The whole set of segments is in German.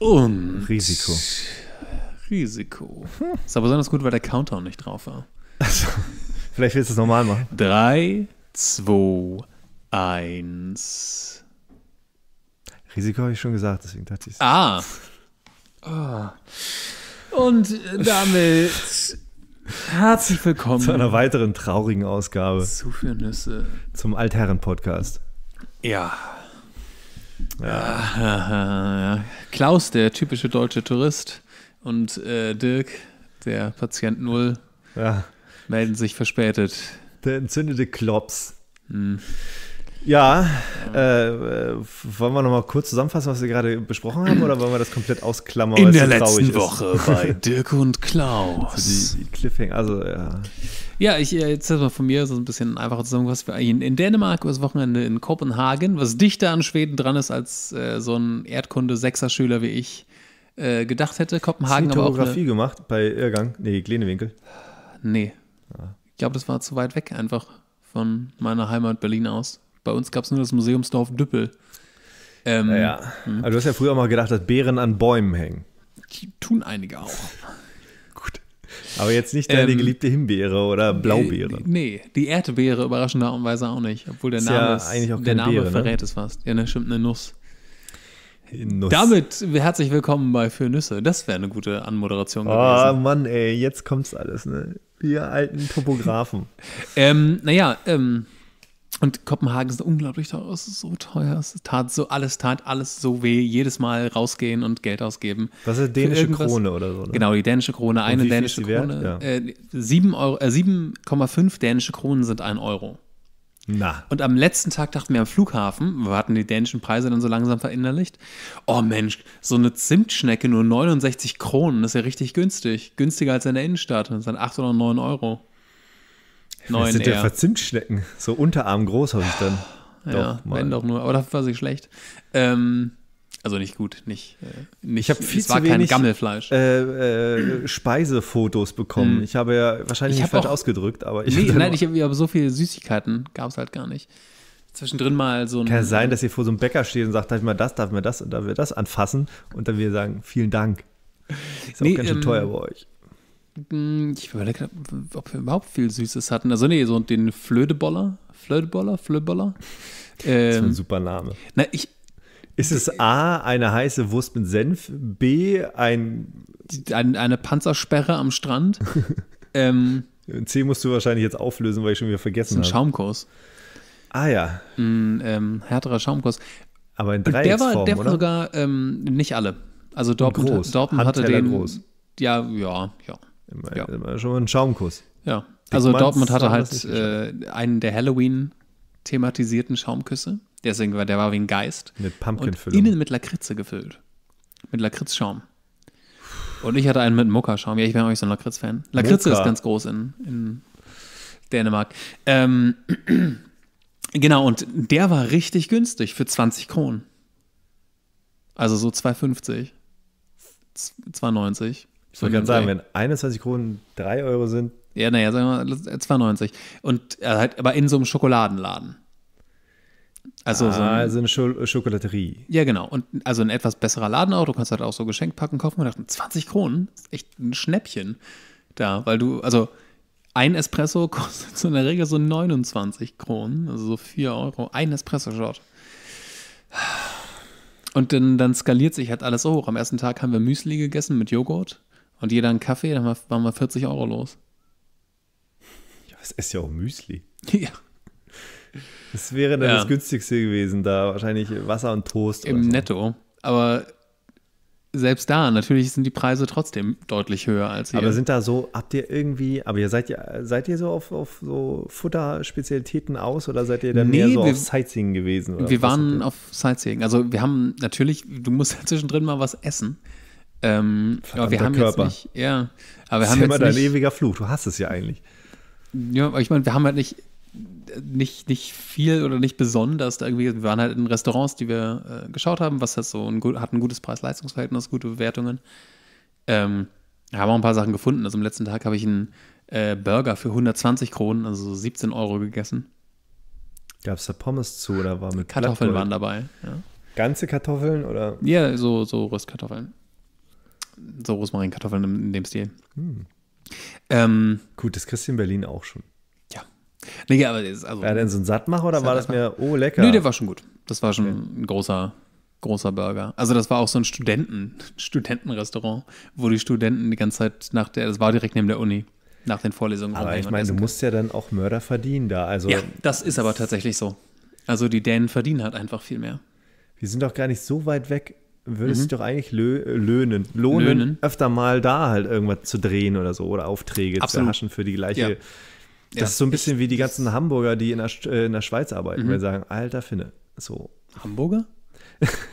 Und Risiko. Risiko. Ist aber besonders gut, weil der Countdown nicht drauf war. Also, vielleicht willst du es normal machen. 3, 2, 1. Risiko habe ich schon gesagt, deswegen dachte ich es. Ah. Oh. Und damit herzlich willkommen zu einer weiteren traurigen Ausgabe. Zu für Nüsse. Zum Altherren-Podcast. Ja. Ja. Klaus, der typische deutsche Tourist, und äh, Dirk, der Patient Null, ja. melden sich verspätet. Der entzündete Klops. Hm. Ja, äh, wollen wir nochmal kurz zusammenfassen, was wir gerade besprochen haben, oder wollen wir das komplett ausklammern? In der letzten Woche bei Dirk und Klaus. Also die, die Cliffhanger, also ja. Ja, ich äh, erzähle mal von mir so ein bisschen einfacher zusammen, was zusammengefasst. In, in Dänemark übers Wochenende in Kopenhagen, was dichter an Schweden dran ist, als äh, so ein Erdkunde-Sechser-Schüler wie ich äh, gedacht hätte. Kopenhagen Hast du Topografie eine, gemacht bei Irgang? Nee, Glenewinkel. Nee. Ah. Ich glaube, das war zu weit weg einfach von meiner Heimat Berlin aus. Bei uns gab es nur das Museumsdorf Düppel. Ähm, ja, ja. Also du hast ja früher auch mal gedacht, dass Bären an Bäumen hängen. Die tun einige auch. Aber jetzt nicht deine ähm, geliebte Himbeere oder Blaubeere. Nee, die Erdbeere überraschenderweise auch nicht, obwohl der ist Name, ja ist, eigentlich auch der Name Beere, ne? verrät ne? es fast. Ja, das stimmt, eine Nuss. Nuss. Damit herzlich willkommen bei Für Nüsse. Das wäre eine gute Anmoderation ah, gewesen. Oh Mann, ey, jetzt kommt's alles, ne? Wir alten Topografen. ähm, naja, ähm, und Kopenhagen ist unglaublich teuer, es ist so teuer, es tat so, alles tat alles so weh, jedes Mal rausgehen und Geld ausgeben. Das ist dänische Krone oder so. Ne? Genau, die dänische Krone, und eine dänische Krone. Ja. Äh, 7,5 äh, dänische Kronen sind ein Euro. Na. Und am letzten Tag dachten wir am Flughafen, wir hatten die dänischen Preise dann so langsam verinnerlicht, oh Mensch, so eine Zimtschnecke nur 69 Kronen, das ist ja richtig günstig. Günstiger als in der Innenstadt, das sind 8 oder 9 Euro. 9 sind ja Verzimtschnecken. So Unterarm groß habe ich dann. ja, doch, wenn doch nur. Aber dafür war sie schlecht. Ähm, also nicht gut, nicht. Äh, nicht ich habe viel es war zu wenig, kein Gammelfleisch. Äh, äh, Speisefotos bekommen. Mm. Ich habe ja wahrscheinlich nicht falsch auch, ausgedrückt, aber ich. Nee, nein, ich habe hab so viele Süßigkeiten gab es halt gar nicht. Zwischendrin mal so ein. Kann sein, dass ihr vor so einem Bäcker steht und sagt, darf ich mal das, darf ich mal das und darf ich das anfassen und dann wir sagen, vielen Dank. Ist nee, auch ganz schön ähm, teuer bei euch. Hm, ich überlege, ob wir überhaupt viel Süßes hatten. Also nee, so den Flödeboller. Flödeboller? Flödeboller? Ähm, das ist ein ähm, super Name. Na, ich, ist es A, eine heiße Wurst mit Senf, B, ein... Ein, eine Panzersperre am Strand. ähm, C musst du wahrscheinlich jetzt auflösen, weil ich schon wieder vergessen habe. Ein Schaumkurs. Ah ja. Ein ähm, härterer Schaumkurs. Aber in Dreiecksform, Der war, der war sogar ähm, nicht alle. Also Dortmund, groß. Dortmund hatte den... Groß. Ja, ja, ja. Ja. Schon mal ein Schaumkuss. Ja, also Dortmund hatte halt äh, einen der Halloween thematisierten Schaumküsse. Deswegen war der war wie ein Geist. Mit Pumpkinfüllung. Und innen mit Lakritze gefüllt. Mit Lakritzschaum. Und ich hatte einen mit Mokka-Schaum. Ja, ich bin auch nicht so ein Lakritz-Fan. Lakritze Mokka. ist ganz groß in, in Dänemark. Ähm, genau, und der war richtig günstig für 20 Kronen. Also so 2,50. 2,90. Ich wollte gerade sagen, wenn 21 Kronen 3 Euro sind. Ja, naja, sagen wir mal 92. Und äh, halt, aber in so einem Schokoladenladen. Also ah, so ein, also eine Schul äh, Schokolaterie. Ja, genau. Und also ein etwas besserer Laden auch. Du kannst halt auch so Geschenkpacken kaufen. Und dachten, 20 Kronen ist echt ein Schnäppchen da, weil du, also ein Espresso kostet so in der Regel so 29 Kronen, also so 4 Euro. Ein Espresso-Shot. Und dann, dann skaliert sich halt alles so hoch. Am ersten Tag haben wir Müsli gegessen mit Joghurt und jeder einen Kaffee, dann waren wir 40 Euro los. Ja, es ist ja auch Müsli. Ja. Das wäre dann ja. das günstigste gewesen, da wahrscheinlich Wasser und Toast. Im so. Netto. Aber selbst da, natürlich sind die Preise trotzdem deutlich höher als hier. Aber sind da so, habt ihr irgendwie, aber ihr seid ja, seid ihr so auf, auf so Futterspezialitäten aus oder seid ihr dann nee, mehr so wir, auf Sightseeing gewesen? wir waren auf Sightseeing. Also wir haben natürlich, du musst ja zwischendrin mal was essen. Ähm, aber wir haben Körper. jetzt nicht, ja, aber wir das haben ist immer dein ewiger Fluch. Du hast es ja eigentlich. Ja, aber ich meine, wir haben halt nicht, nicht, nicht viel oder nicht besonders irgendwie. Wir waren halt in Restaurants, die wir äh, geschaut haben, was hat so ein hat ein gutes Preis-Leistungsverhältnis, gute Bewertungen. Ähm, haben auch ein paar Sachen gefunden. Also am letzten Tag habe ich einen äh, Burger für 120 Kronen, also 17 Euro gegessen. Gab es da Pommes zu oder war mit Kartoffeln Blattgold? waren dabei. Ja. Ganze Kartoffeln oder? Ja, so, so Röstkartoffeln. So Rosmarinkartoffeln in dem Stil. Hm. Ähm, Gut, das kriegst du in Berlin auch schon. Ja. Nee, aber das, also, war denn so ein Sattmacher oder war das mir, oh, lecker? Nö, der war schon gut. Das war schon okay. ein großer, großer Burger. Also das war auch so ein Studenten, Studentenrestaurant, wo die Studenten die ganze Zeit nach der, das war direkt neben der Uni, nach den Vorlesungen. Aber ich meine, du musst ja dann auch Mörder verdienen da. Also, ja, das ist aber tatsächlich so. Also die Dänen verdienen halt einfach viel mehr. Wir sind doch gar nicht so weit weg würde es mhm. sich doch eigentlich lö löhnen, lohnen, löhnen. öfter mal da halt irgendwas zu drehen oder so oder Aufträge Absolut. zu erhaschen für die gleiche. Ja. Das ja. ist so ein bisschen ich, wie die ganzen Hamburger, die in der, äh, in der Schweiz arbeiten, mhm. weil sie sagen, alter Finne, so. Hamburger?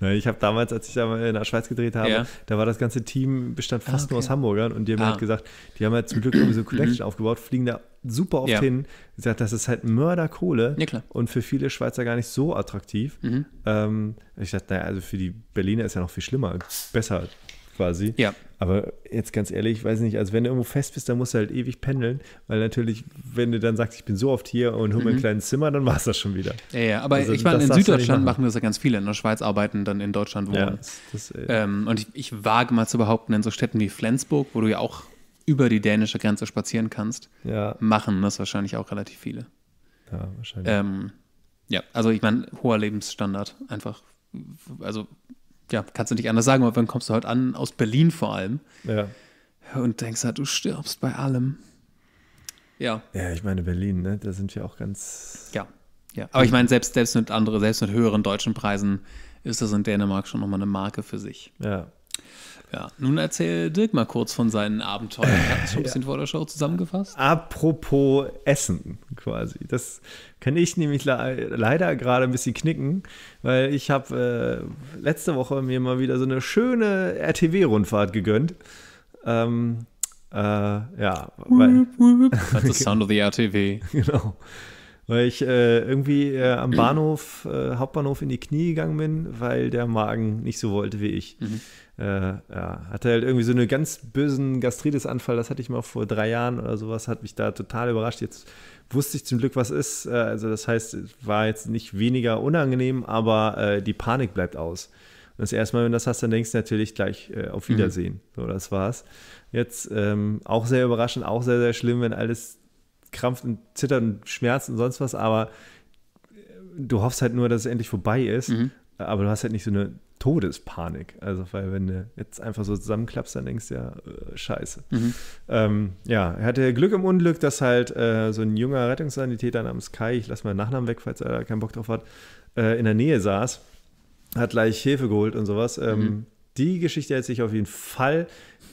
Ich habe damals, als ich da in der Schweiz gedreht habe, ja. da war das ganze Team, bestand fast ah, okay. nur aus Hamburgern und die haben halt ah. halt gesagt, die haben halt zum Glück irgendwie so Collection mhm. aufgebaut, fliegen da super oft ja. hin. Gesagt, das ist halt Mörderkohle ja, und für viele Schweizer gar nicht so attraktiv. Mhm. Ähm, ich dachte, naja, also für die Berliner ist ja noch viel schlimmer, besser quasi. Ja. Aber jetzt ganz ehrlich, ich weiß nicht, also wenn du irgendwo fest bist, dann musst du halt ewig pendeln, weil natürlich, wenn du dann sagst, ich bin so oft hier und hol mir mhm. ein kleines Zimmer, dann war es das schon wieder. Ja, ja aber also, ich meine, in Süddeutschland machen das ja ganz viele, in der Schweiz arbeiten, dann in Deutschland wohnen. Ja, das, das, äh, ähm, und ich, ich wage mal zu behaupten, in so Städten wie Flensburg, wo du ja auch über die dänische Grenze spazieren kannst, ja. machen das wahrscheinlich auch relativ viele. Ja, wahrscheinlich. Ähm, ja, also ich meine, hoher Lebensstandard einfach. Also ja, kannst du nicht anders sagen, aber wann kommst du halt an, aus Berlin vor allem. Ja. Und denkst halt, du stirbst bei allem. Ja. Ja, ich meine, Berlin, ne? Da sind wir auch ganz. Ja, ja. Aber ich meine, selbst, selbst mit anderen, selbst mit höheren deutschen Preisen ist das in Dänemark schon nochmal eine Marke für sich. Ja. Ja, nun erzähl Dirk mal kurz von seinen Abenteuern. Hat das schon ein bisschen ja. vor der Show zusammengefasst. Apropos Essen quasi. Das kann ich nämlich le leider gerade ein bisschen knicken, weil ich habe äh, letzte Woche mir mal wieder so eine schöne RTW-Rundfahrt gegönnt. Ähm, äh, ja. Weil, That's the sound of the RTW. genau. Weil ich äh, irgendwie äh, am Bahnhof, äh, Hauptbahnhof in die Knie gegangen bin, weil der Magen nicht so wollte wie ich. Mhm äh, ja, hatte halt irgendwie so einen ganz bösen Gastritis-Anfall. Das hatte ich mal vor drei Jahren oder sowas. Hat mich da total überrascht. Jetzt wusste ich zum Glück, was ist. Äh, also, das heißt, es war jetzt nicht weniger unangenehm, aber äh, die Panik bleibt aus. Und das erste Mal, wenn du das hast, dann denkst du natürlich gleich äh, auf mhm. Wiedersehen. Mhm. So, das war's. Jetzt ähm, auch sehr überraschend, auch sehr, sehr schlimm, wenn alles krampft und zittert und schmerzt und sonst was. Aber äh, du hoffst halt nur, dass es endlich vorbei ist. Mhm. Aber du hast halt nicht so eine Todespanik. Also, weil wenn du jetzt einfach so zusammenklappst, dann denkst du ja, äh, scheiße. Mhm. Ähm, ja, er hatte Glück im Unglück, dass halt äh, so ein junger Rettungssanitäter namens Kai, ich lasse meinen Nachnamen weg, falls er keinen Bock drauf hat, äh, in der Nähe saß, hat gleich Hilfe geholt und sowas. Ähm, mhm. Die Geschichte hält sich auf jeden Fall,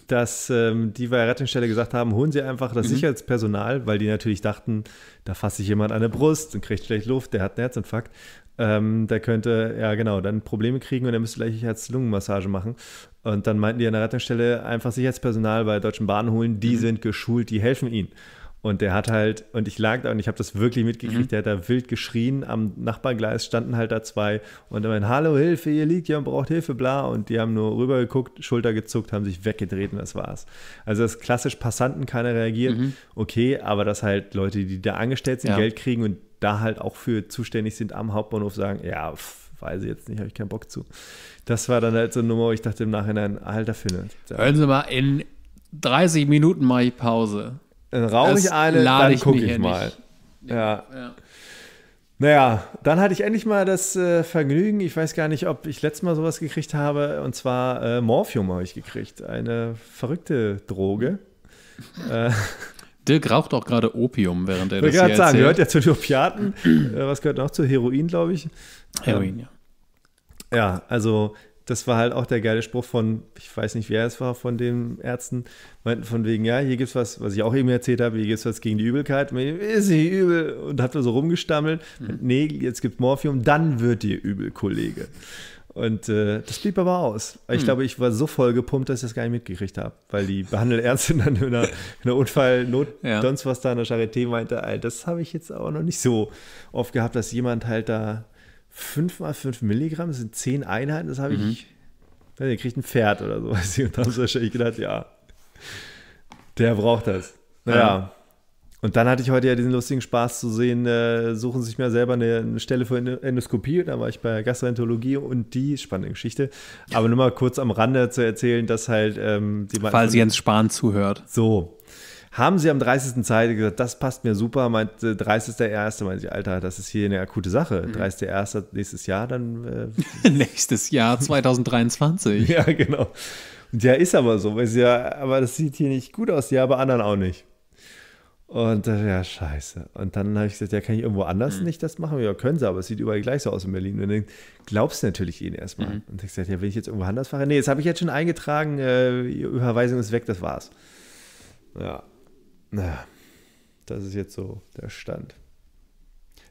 dass ähm, die bei der Rettungsstelle gesagt haben, holen Sie einfach das mhm. Sicherheitspersonal, weil die natürlich dachten, da fasst sich jemand an der Brust und kriegt schlecht Luft, der hat einen Herzinfarkt ähm, der könnte, ja genau, dann Probleme kriegen und er müsste gleich Herz-Lungen-Massage machen. Und dann meinten die an der Rettungsstelle, einfach Sicherheitspersonal bei Deutschen Bahnen holen, die mhm. sind geschult, die helfen ihnen. Und der hat halt, und ich lag da und ich habe das wirklich mitgekriegt, mhm. der hat da wild geschrien. Am Nachbargleis standen halt da zwei und er meinte, hallo, Hilfe, ihr liegt hier und braucht Hilfe, bla. Und die haben nur rübergeguckt, Schulter gezuckt, haben sich weggedreht und das war's. Also das klassisch Passanten, keiner reagiert, mhm. okay, aber dass halt Leute, die da angestellt sind, ja. Geld kriegen und da halt auch für zuständig sind am Hauptbahnhof, sagen, ja, pff, weiß ich jetzt nicht, habe ich keinen Bock zu. Das war dann halt so eine Nummer, wo ich dachte im Nachhinein, alter Finne. Hören Sie mal, in 30 Minuten mache ich Pause. Dann rauche ich eine, dann gucke ich, mal. ja. ja. Naja, dann hatte ich endlich mal das äh, Vergnügen, ich weiß gar nicht, ob ich letztes Mal sowas gekriegt habe, und zwar äh, Morphium habe ich gekriegt. Eine verrückte Droge. äh, Dirk raucht auch gerade Opium, während er das hier sagen, erzählt. sagen, gehört ja zu den Opiaten. Äh, was gehört noch zu Heroin, glaube ich? Heroin, ähm, ja. Ja, also das war halt auch der geile Spruch von, ich weiß nicht, wer es war, von den Ärzten, meinten von wegen, ja, hier gibt es was, was ich auch eben erzählt habe, hier gibt es was gegen die Übelkeit. Ist sie übel? Und hat so rumgestammelt. Mhm. Nee, jetzt gibt Morphium, dann wird dir übel, Kollege. Und äh, das blieb aber aus. Ich hm. glaube, ich war so voll gepumpt, dass ich das gar nicht mitgekriegt habe, weil die Behandelärztin dann in einer, Unfallnot, ja. sonst was da in der Charité meinte, das habe ich jetzt aber noch nicht so oft gehabt, dass jemand halt da 5 mal 5 Milligramm das sind 10 Einheiten, das habe mhm. ich, der kriegt ein Pferd oder so. Und da habe ich gedacht, ja, der braucht das. Naja, und dann hatte ich heute ja diesen lustigen Spaß zu sehen, äh, suchen sich mal selber eine, eine Stelle für Endoskopie. Da war ich bei Gastroenterologie und die spannende Geschichte. Aber nur mal kurz am Rande zu erzählen, dass halt ähm, die Falls Jens Spahn zuhört. So. Haben sie am 30. Zeit gesagt, das passt mir super, meint 30.01. Äh, meinte ich, Alter, das ist hier eine akute Sache. Mhm. 30.01. nächstes Jahr, dann. Äh, nächstes Jahr 2023. ja, genau. Und ja, ist aber so. Weil sie ja, aber das sieht hier nicht gut aus, ja, bei anderen auch nicht. Und äh, ja, scheiße. Und dann habe ich gesagt, ja, kann ich irgendwo anders mhm. nicht das machen? Ja, können sie, aber es sieht überall gleich so aus in Berlin. Und dann glaubst du natürlich ihnen erstmal. Mhm. Und ich gesagt, ja, will ich jetzt irgendwo anders fahren? Nee, das habe ich jetzt schon eingetragen, äh, Überweisung ist weg, das war's. Ja. Naja, das ist jetzt so der Stand.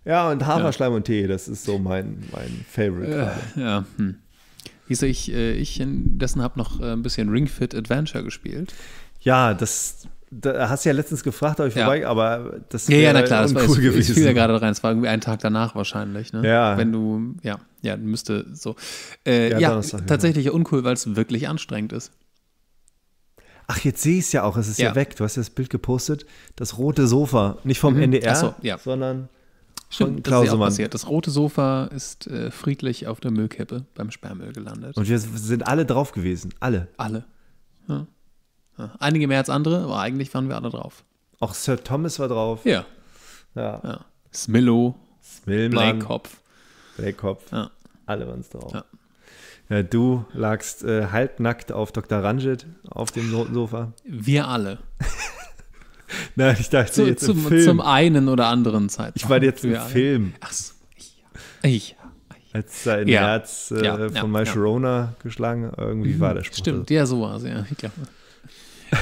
Ja, und Haferschleim ja. und Tee, das ist so mein, mein Favorite. Ja, äh, ja. Hm. Hieß ich, äh, ich indessen habe noch äh, ein bisschen Ringfit Adventure gespielt. Ja, das da hast du ja letztens gefragt, ob ich ja. vorbei, aber das ist ja, ja, na klar, das war cool gewesen. Ich fiel ja gerade rein, es war irgendwie ein Tag danach wahrscheinlich, ne? Ja. Wenn du, ja, ja, müsste so. Äh, ja, ja Donnerstag, tatsächlich uncool, weil es wirklich anstrengend ist. Ach, jetzt sehe ich es ja auch, es ist ja. weg. Du hast ja das Bild gepostet, das rote Sofa, nicht vom mhm. NDR, so, sondern Stimmt, von Klausemann. Das, das rote Sofa ist äh, friedlich auf der Müllkippe beim Sperrmüll gelandet. Und wir sind alle drauf gewesen, alle. Alle. Ja. Einige mehr als andere, aber eigentlich waren wir alle drauf. Auch Sir Thomas war drauf. Ja. Ja. ja. Smillo. Smillmann. Blakekopf. Blakekopf. Ja. Alle waren es drauf. Ja. ja. du lagst äh, halbnackt auf Dr. Ranjit auf dem Notensofa. Wir alle. Nein, ich dachte Zu, jetzt zum, Film. zum einen oder anderen Zeitpunkt. Ich war jetzt im Film. Achso, ich, ich, ich. Als sein ja. Herz äh, von ja. Mai Sharona geschlagen, irgendwie mhm. war der Spruch. Stimmt, also. ja, so war es, ja. Ich glaube.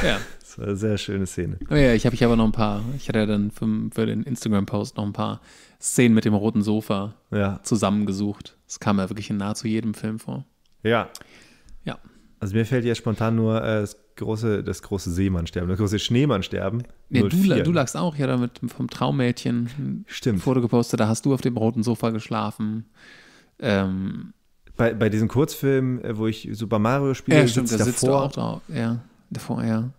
Ja. das war eine sehr schöne Szene. Oh ja, ich habe ich aber noch ein paar. Ich hatte ja dann für, für den Instagram-Post noch ein paar Szenen mit dem roten Sofa ja. zusammengesucht. Das kam ja wirklich in nahezu jedem Film vor. Ja. Ja. Also mir fällt ja spontan nur äh, das große, das große Seemannsterben, das große Schneemannsterben. Ja, du, du, lagst auch ja damit vom Traummädchen Stimmt. ein Foto gepostet, da hast du auf dem roten Sofa geschlafen. Ähm, bei, bei diesem Kurzfilm, äh, wo ich Super Mario spiele, ja, stimmt, sitzt da davor. Sitzt auch drauf. Ja vorher.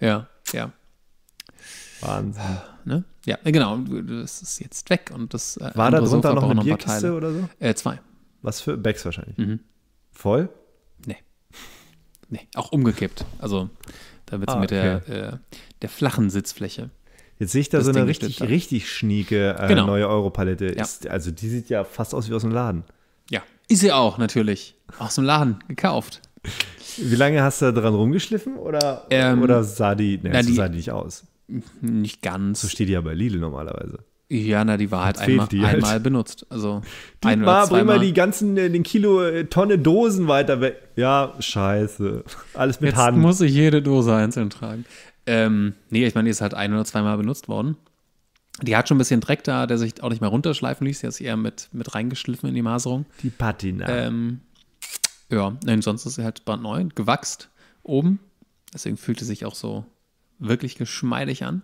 ja. Ja, Wahnsinn. Ne? Ja, genau. Das ist jetzt weg und das. Äh, War da drunter noch eine noch Bierkiste ein oder so? Äh, zwei. Was für Bags wahrscheinlich. Mhm. Voll? Nee. Nee, auch umgekippt. Also da wird es ah, mit okay. der, äh, der flachen Sitzfläche. Jetzt sehe ich da das so eine Ding richtig, richtig schnieke äh, genau. neue Europalette. Ja. also die sieht ja fast aus wie aus dem Laden. Ja, ist sie auch natürlich. Aus dem Laden gekauft. Wie lange hast du daran rumgeschliffen oder, ähm, oder sah die, ne, na, die, sah die nicht aus? Nicht ganz. So steht die ja bei Lidl normalerweise. Ja, na, die war halt einmal, die halt. einmal benutzt. Also die ein Bar, immer die ganzen, äh, den Kilo, äh, Tonne Dosen weiter weg. Ja, scheiße. Alles mit Jetzt Hand. Jetzt muss ich jede Dose einzeln tragen. Ähm, nee, ich meine, die ist halt ein oder zweimal benutzt worden. Die hat schon ein bisschen Dreck da, der sich auch nicht mehr runterschleifen ließ. Die hat sich eher mit, mit reingeschliffen in die Maserung. Die Patina. Ähm, ja, nein, sonst ist er halt Band 9 gewachst oben. Deswegen fühlte sich auch so wirklich geschmeidig an.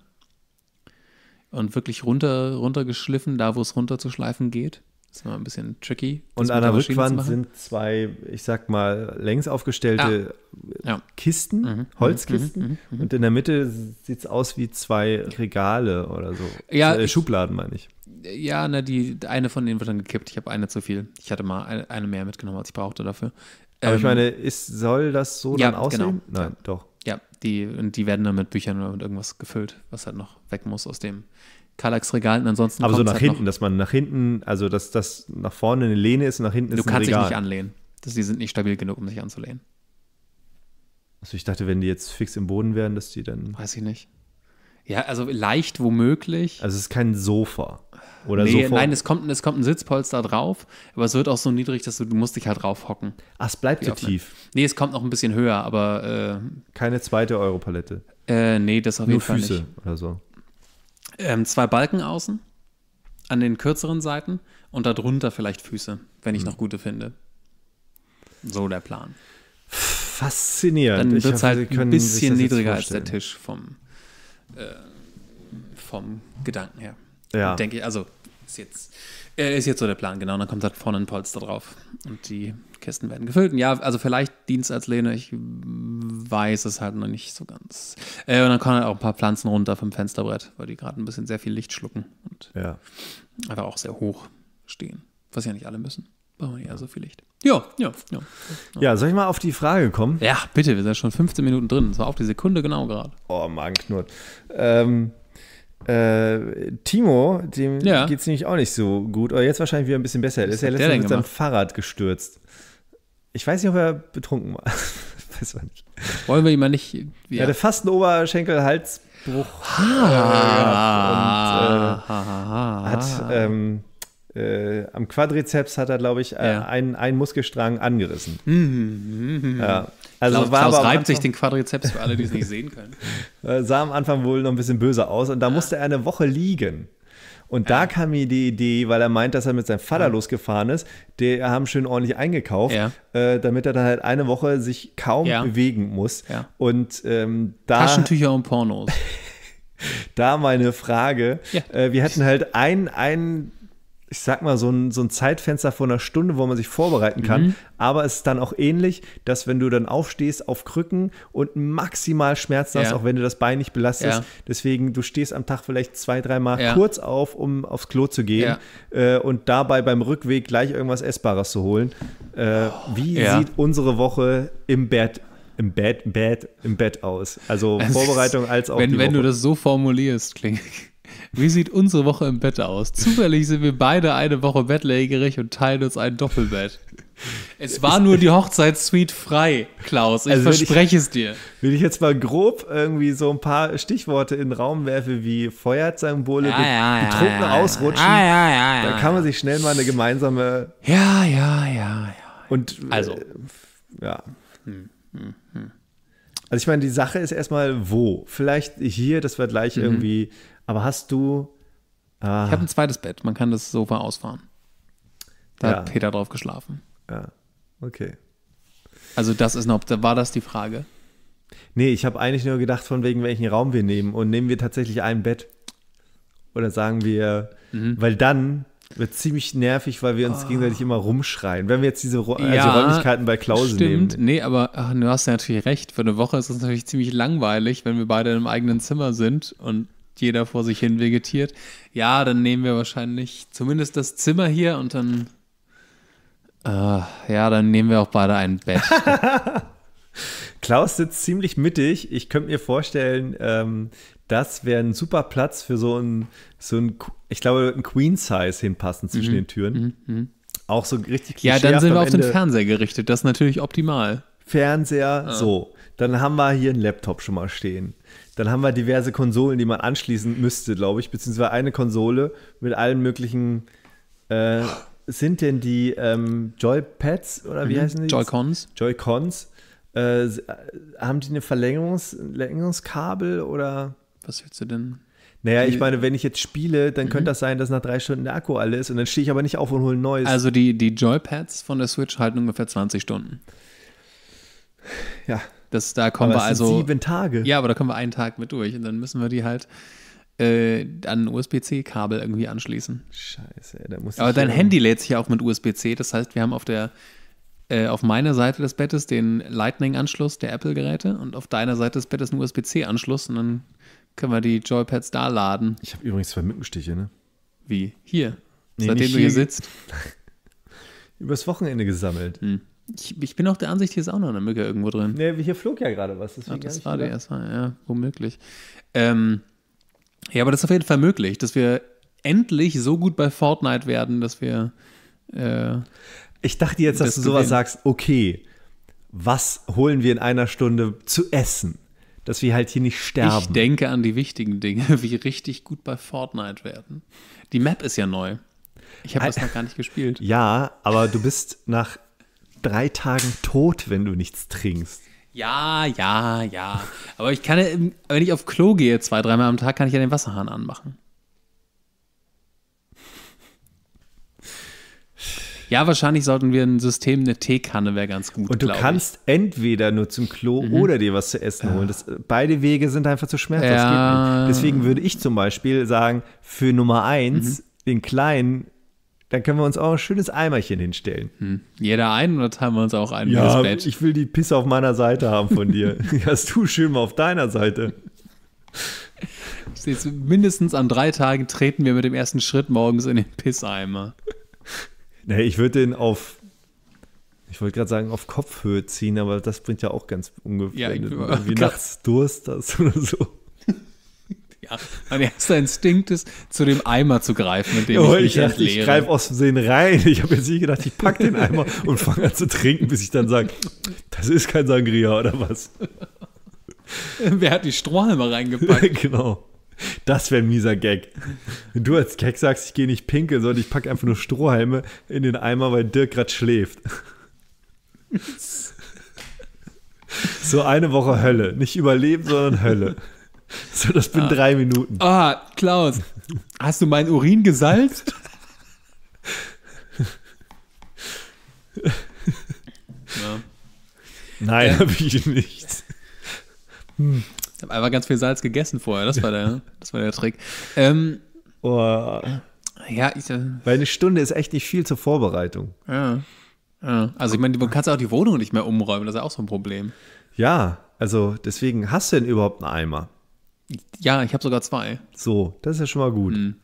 Und wirklich runter, runtergeschliffen, da wo es runterzuschleifen geht. Das ist immer ein bisschen tricky. Und an der Rückwand sind zwei, ich sag mal, längs aufgestellte ah, ja. Kisten, mhm, mhm. Holzkisten. Mhm. mhm, und in der Mitte sieht es aus wie zwei Regale oder so. Ja, äh, Schubladen, meine ich. Ja, ne, die, eine von denen wird dann gekippt. Ich habe eine zu viel. Ich hatte mal eine, eine mehr mitgenommen, als ich brauchte dafür. Aber ähm, ich meine, ist, soll das so ja, dann aussehen? Genau. Nein, ja. doch. Ja, die, und die werden dann mit Büchern oder mit irgendwas gefüllt, was halt noch weg muss aus dem Kallax Regalen. Ansonsten Aber so nach halt hinten, dass man nach hinten, also dass das nach vorne eine Lehne ist und nach hinten ist ein Regal. Du kannst dich nicht anlehnen. Das, die sind nicht stabil genug, um sich anzulehnen. Also ich dachte, wenn die jetzt fix im Boden wären, dass die dann. Weiß ich nicht. Ja, also leicht womöglich. Also es ist kein Sofa. Oder nee, Sofa. Nein, es kommt, es kommt ein Sitzpolster drauf, aber es wird auch so niedrig, dass du, du musst dich halt raufhocken. Ach, es bleibt so tief. Nee, es kommt noch ein bisschen höher, aber. Äh, Keine zweite Europalette. Äh, nee, das auf Nur jeden Fall Füße nicht. oder so. Ähm, zwei Balken außen an den kürzeren Seiten und darunter vielleicht Füße, wenn ich mhm. noch gute finde. So der Plan. Faszinierend. Dann wird es halt ein bisschen niedriger als der Tisch vom, äh, vom Gedanken her. Ja. Denke ich, also ist jetzt äh, ist jetzt so der Plan, genau. Und dann kommt halt vorne ein Polster drauf. Und die Kisten werden gefüllt. Und ja, also vielleicht Dienst als Lehne. Ich weiß es halt noch nicht so ganz. Äh, und dann kommen halt auch ein paar Pflanzen runter vom Fensterbrett, weil die gerade ein bisschen sehr viel Licht schlucken. Und ja. aber auch sehr hoch stehen. Was ja nicht alle müssen. Brauchen nicht ja so viel Licht. Ja, ja, ja. Ja, soll ich mal auf die Frage kommen? Ja, bitte. Wir sind schon 15 Minuten drin. Das war auf die Sekunde genau gerade. Oh, Magenknurrt. Ähm. Äh, Timo, dem ja. geht es nämlich auch nicht so gut. Oder jetzt wahrscheinlich wieder ein bisschen besser. Er ist ja letztens mit seinem Fahrrad gestürzt. Ich weiß nicht, ob er betrunken war. weiß man nicht. Wollen wir ihn mal nicht. Ja. Er hatte fast einen Oberschenkel-Halsbruch. Ha, ah. äh, und äh, hat. Ah. Ähm, äh, am Quadrizeps hat er, glaube ich, äh, ja. einen, einen Muskelstrang angerissen. Mhm. mhm, mhm. Ja. Also Klaus, war Klaus reibt Anfang, sich den Quadrizeps für alle, die es nicht sehen können. Äh, sah am Anfang wohl noch ein bisschen böse aus und da musste er eine Woche liegen. Und da kam mir die Idee, weil er meint, dass er mit seinem Vater ja. losgefahren ist, die haben schön ordentlich eingekauft, ja. äh, damit er dann halt eine Woche sich kaum bewegen muss. Und ähm, da. Taschentücher und Pornos. da meine Frage. Äh, wir hätten halt einen, einen ich sag mal, so ein, so ein Zeitfenster von einer Stunde, wo man sich vorbereiten kann. Mhm. Aber es ist dann auch ähnlich, dass wenn du dann aufstehst auf Krücken und maximal Schmerzen ja. hast, auch wenn du das Bein nicht belastest. Ja. Deswegen, du stehst am Tag vielleicht zwei, dreimal ja. kurz auf, um aufs Klo zu gehen äh, und dabei beim Rückweg gleich irgendwas Essbares zu holen. Äh, wie sieht unsere Woche im Bett im Bett, Bett, im Bett aus? Also Vorbereitung als auch. Wenn, wenn Woche. du das so formulierst, klingt. Wie sieht unsere Woche im Bett aus? Zufällig sind wir beide eine Woche bettlägerig und teilen uns ein Doppelbett. Es war nur die Hochzeitssuite frei, Klaus. Ich also verspreche ich, es dir. Wenn ich jetzt mal grob irgendwie so ein paar Stichworte in den Raum werfe, wie Feuerzangenbowle, ja, ja, betrunken ja, ja, ausrutschen, ja, da kann man sich schnell mal eine gemeinsame. Ja, ja, ja, ja. Und. Also. Äh, ja. Hm, hm, hm. Also ich meine, die Sache ist erstmal wo. Vielleicht hier, dass wir gleich mhm. irgendwie aber hast du. Äh, ich habe ein zweites Bett, man kann das Sofa ausfahren. Da ja. hat Peter drauf geschlafen. Ja, okay. Also, das ist noch, war das die Frage? Nee, ich habe eigentlich nur gedacht, von wegen welchen Raum wir nehmen. Und nehmen wir tatsächlich ein Bett? Oder sagen wir, mhm. weil dann wird ziemlich nervig, weil wir uns oh. gegenseitig immer rumschreien. Wenn wir jetzt diese Ro äh, ja, Räumlichkeiten bei nehmen. stimmt. Nee, aber ach, du hast ja natürlich recht. Für eine Woche ist es natürlich ziemlich langweilig, wenn wir beide im eigenen Zimmer sind und jeder vor sich hin vegetiert. Ja, dann nehmen wir wahrscheinlich zumindest das Zimmer hier und dann. Äh, ja, dann nehmen wir auch beide ein Bett. Klaus sitzt ziemlich mittig. Ich könnte mir vorstellen, ähm, das wäre ein super Platz für so ein, so ein ich glaube, ein Queen-Size hinpassen zwischen mhm. den Türen. Mhm. mhm. Auch so richtig Ja, dann sind wir auf Ende. den Fernseher gerichtet. Das ist natürlich optimal. Fernseher, ah. so. Dann haben wir hier einen Laptop schon mal stehen. Dann haben wir diverse Konsolen, die man anschließen müsste, glaube ich, beziehungsweise eine Konsole mit allen möglichen. Äh, sind denn die ähm, Joypads oder wie mhm. heißen die? Joycons. Joycons. Äh, äh haben die eine Verlängerungs Verlängerungskabel oder? Was willst du denn? Naja, ich meine, wenn ich jetzt spiele, dann könnte mhm. das sein, dass nach drei Stunden der Akku alle ist und dann stehe ich aber nicht auf und hole ein neues. Also die, die Joypads von der Switch halten ungefähr 20 Stunden. Ja, das, da kommen aber wir also. sieben Tage. Ja, aber da kommen wir einen Tag mit durch und dann müssen wir die halt äh, an ein USB-C-Kabel irgendwie anschließen. Scheiße, ey, da muss Aber dein Handy lädt sich ja auch mit USB-C. Das heißt, wir haben auf der äh, auf meiner Seite des Bettes den Lightning-Anschluss der Apple-Geräte und auf deiner Seite des Bettes einen USB-C-Anschluss und dann können wir die Joypads da laden. Ich habe übrigens zwei Mückenstiche, ne? Wie? Hier? Nee, Seitdem du hier, hier sitzt? Übers Wochenende gesammelt. Hm. Ich, ich, bin auch der Ansicht, hier ist auch noch eine Mücke irgendwo drin. Nee, hier flog ja gerade was. Ach, das war die erste, ja, womöglich. Ähm, ja, aber das ist auf jeden Fall möglich, dass wir endlich so gut bei Fortnite werden, dass wir. Äh, ich dachte jetzt, dass das du sowas gewinnen. sagst, okay, was holen wir in einer Stunde zu essen? Dass wir halt hier nicht sterben. Ich denke an die wichtigen Dinge, wie richtig gut bei Fortnite werden. Die Map ist ja neu. Ich habe das noch gar nicht gespielt. Ja, aber du bist nach drei Tagen tot, wenn du nichts trinkst. Ja, ja, ja. Aber ich kann, wenn ich auf Klo gehe zwei, dreimal am Tag, kann ich ja den Wasserhahn anmachen. Ja, wahrscheinlich sollten wir ein System, eine Teekanne wäre ganz gut. Und du kannst ich. entweder nur zum Klo mhm. oder dir was zu essen holen. Das, äh, beide Wege sind einfach zu schmerzhaft. Ja. Deswegen würde ich zum Beispiel sagen, für Nummer eins, mhm. den kleinen dann können wir uns auch ein schönes Eimerchen hinstellen. Hm. Jeder ein oder teilen wir uns auch ein ja, Bett? Ich will die Pisse auf meiner Seite haben von dir. Hast du schön mal auf deiner Seite. Jetzt mindestens an drei Tagen treten wir mit dem ersten Schritt morgens in den Pisseimer. Nee, ich würde den auf, ich wollte gerade sagen, auf Kopfhöhe ziehen, aber das bringt ja auch ganz ungefähr. Ja, irgendwie nachts Durst das oder so. Ja, mein erster Instinkt ist, zu dem Eimer zu greifen, in dem jo, ich mich ich dachte, Ich greife aus Versehen rein. Ich habe jetzt nicht gedacht, ich packe den Eimer und fange an zu trinken, bis ich dann sage, das ist kein Sangria oder was. Wer hat die Strohhalme reingepackt? genau. Das wäre ein mieser Gag. Wenn du als Gag sagst, ich gehe nicht pinkeln, sondern ich packe einfach nur Strohhalme in den Eimer, weil Dirk gerade schläft. so eine Woche Hölle. Nicht überleben, sondern Hölle. So, das bin ah. drei Minuten. Ah, Klaus, hast du meinen Urin gesalzt? Ja. Nein, äh, habe ich nicht. Hm. Ich habe einfach ganz viel Salz gegessen vorher. Das war der, das war der Trick. Ähm, oh. Ja, ich, äh, Weil eine Stunde ist echt nicht viel zur Vorbereitung. Ja. ja. Also ich meine, du kannst auch die Wohnung nicht mehr umräumen, das ist ja auch so ein Problem. Ja, also deswegen hast du denn überhaupt einen Eimer? Ja, ich habe sogar zwei. So, das ist ja schon mal gut. Mhm.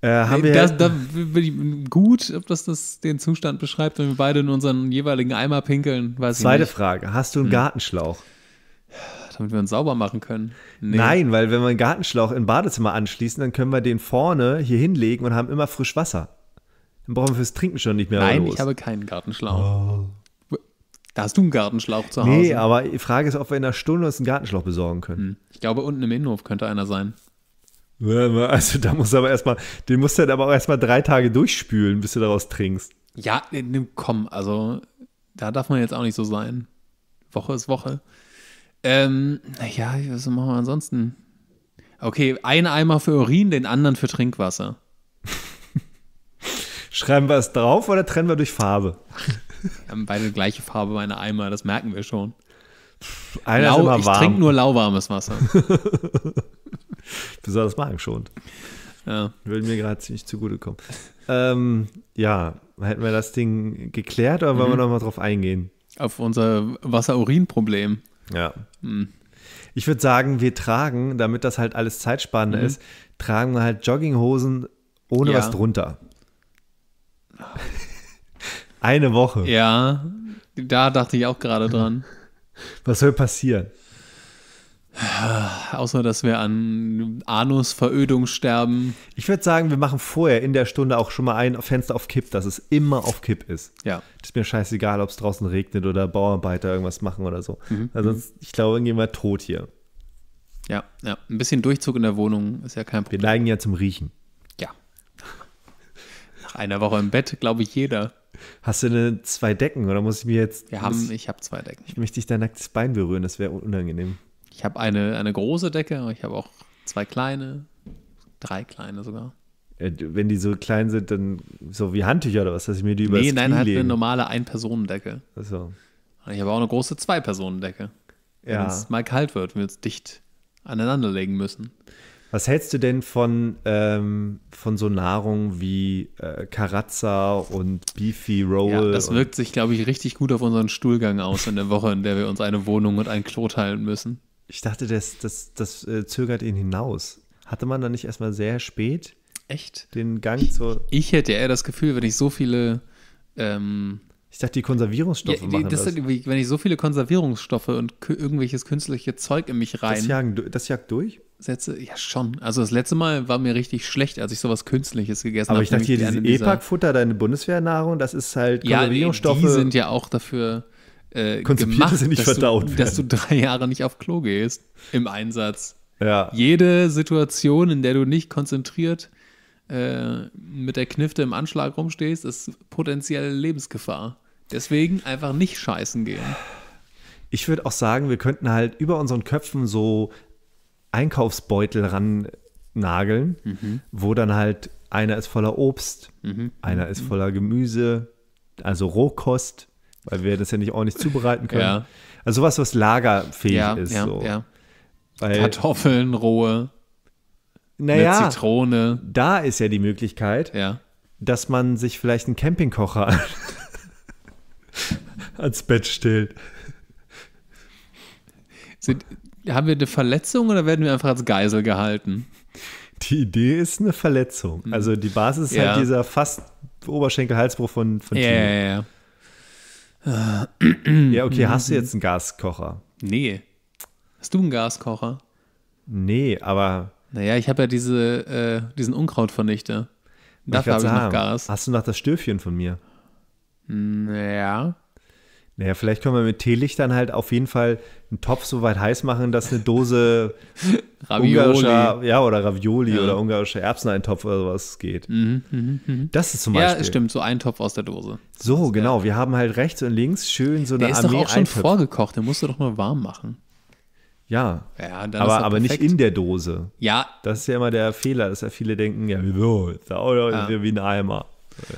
Äh, haben wir das, da bin ich gut, ob das, das den Zustand beschreibt, wenn wir beide in unseren jeweiligen Eimer pinkeln. zweite Frage: Hast du einen mhm. Gartenschlauch? Damit wir uns sauber machen können. Nee. Nein, weil wenn wir einen Gartenschlauch im Badezimmer anschließen, dann können wir den vorne hier hinlegen und haben immer frisch Wasser. Dann brauchen wir fürs Trinken schon nicht mehr Nein, los. ich habe keinen Gartenschlauch. Oh. Da hast du einen Gartenschlauch zu Hause. Nee, aber die Frage ist, ob wir in einer Stunde uns einen Gartenschlauch besorgen können. Hm. Ich glaube, unten im Innenhof könnte einer sein. Also da muss aber erstmal, den musst du dann aber auch erstmal drei Tage durchspülen, bis du daraus trinkst. Ja, komm, also da darf man jetzt auch nicht so sein. Woche ist Woche. Ähm, naja, was machen wir ansonsten? Okay, ein Eimer für Urin, den anderen für Trinkwasser. Schreiben wir es drauf oder trennen wir durch Farbe? Wir haben beide gleiche Farbe meine Eimer, das merken wir schon. Einer Lau, ist immer warm. Ich trinke nur lauwarmes Wasser. Besonders magenschonend. Ja. Würde mir gerade ziemlich zugutekommen. ähm, ja, hätten wir das Ding geklärt oder mhm. wollen wir mhm. nochmal drauf eingehen? Auf unser Wasser-Urin-Problem. Ja. Mhm. Ich würde sagen, wir tragen, damit das halt alles zeitsparender mhm. ist, tragen wir halt Jogginghosen ohne ja. was drunter. Oh. Eine Woche. Ja, da dachte ich auch gerade dran. Was soll passieren? Außer, dass wir an Anusverödung sterben. Ich würde sagen, wir machen vorher in der Stunde auch schon mal ein Fenster auf Kipp, dass es immer auf Kipp ist. Ja. Das ist mir scheißegal, ob es draußen regnet oder Bauarbeiter irgendwas machen oder so. Mhm. Also, mhm. ich glaube, dann gehen tot hier. Ja, ja. Ein bisschen Durchzug in der Wohnung ist ja kein Problem. Wir neigen ja zum Riechen. Ja. Nach einer Woche im Bett, glaube ich, jeder. Hast du eine zwei Decken oder muss ich mir jetzt. Wir haben, ich habe zwei Decken. Ich möchte dich dein nacktes Bein berühren, das wäre unangenehm. Ich habe eine, eine große Decke, aber ich habe auch zwei kleine, drei kleine sogar. Äh, wenn die so klein sind, dann so wie Handtücher oder was, dass ich mir die über Nee, nein, Knie halt eine normale Ein-Personen-Decke. Achso. Ich habe auch eine große Zwei-Personen-Decke. Ja. Wenn es mal kalt wird, wenn wir uns dicht aneinander legen müssen. Was hältst du denn von, ähm, von so Nahrung wie äh, Karazza und Beefy Roll? Ja, das wirkt sich, glaube ich, richtig gut auf unseren Stuhlgang aus in der Woche, in der wir uns eine Wohnung und ein Klo teilen müssen. Ich dachte, das, das, das äh, zögert ihn hinaus. Hatte man da nicht erstmal sehr spät Echt? den Gang zur. Ich, ich hätte eher das Gefühl, wenn ich so viele ähm, ich dachte, die Konservierungsstoffe ja, die, machen das. das. Ist, wenn ich so viele Konservierungsstoffe und irgendwelches künstliche Zeug in mich rein. Das jagt, das jagt durch? Setze, ja, schon. Also das letzte Mal war mir richtig schlecht, als ich sowas Künstliches gegessen habe. Aber hab, ich dachte, hier dieses EPAC-Futter, deine Bundeswehrnahrung, das ist halt Konservierungsstoffe. Ja, die, sind ja auch dafür äh, gemacht, dass, nicht verdaut du, dass du drei Jahre nicht auf Klo gehst im Einsatz. Ja. Jede Situation, in der du nicht konzentriert äh, mit der Knifte im Anschlag rumstehst, ist potenzielle Lebensgefahr. Deswegen einfach nicht scheißen gehen. Ich würde auch sagen, wir könnten halt über unseren Köpfen so Einkaufsbeutel ran nageln, mhm. wo dann halt einer ist voller Obst, mhm. einer ist mhm. voller Gemüse, also Rohkost, weil wir das ja nicht ordentlich zubereiten können. Ja. Also sowas, was lagerfähig ja, ist. Ja, so. Kartoffeln, rohe. Naja, Zitrone. Da ist ja die Möglichkeit, dass man sich vielleicht einen Campingkocher ans Bett stellt. Sind, haben wir eine Verletzung oder werden wir einfach als Geisel gehalten? Die Idee ist eine Verletzung. Hm. Also die Basis ist halt ja. halt dieser fast Oberschenkel-Halsbruch von, von ja, ja, ja, ja. okay, hast du jetzt einen Gaskocher? Nee. Hast du einen Gaskocher? Nee, aber. Naja, ich habe ja diese, äh, diesen Unkrautvernichter. Dafür habe ich noch Gas. Hast du noch das Stöfchen von mir? Naja. Naja, vielleicht können wir mit Teelichtern halt auf jeden Fall einen Topf so weit heiß machen, dass eine Dose Ravioli, ja, oder Ravioli ja. oder ungarische Erbsen einen Topf oder sowas geht. Mhm, mh, mh. Das ist zum Beispiel. Ja, stimmt, so ein Topf aus der Dose. So, ist, genau. Wir haben halt rechts und links schön so eine der Armee. Der ist doch auch schon Eintöpfe. vorgekocht, den musst du doch nur warm machen. Ja, ja aber, aber nicht in der Dose. Ja. Das ist ja immer der Fehler, dass ja viele denken, ja, so, ja wie ein Eimer. So,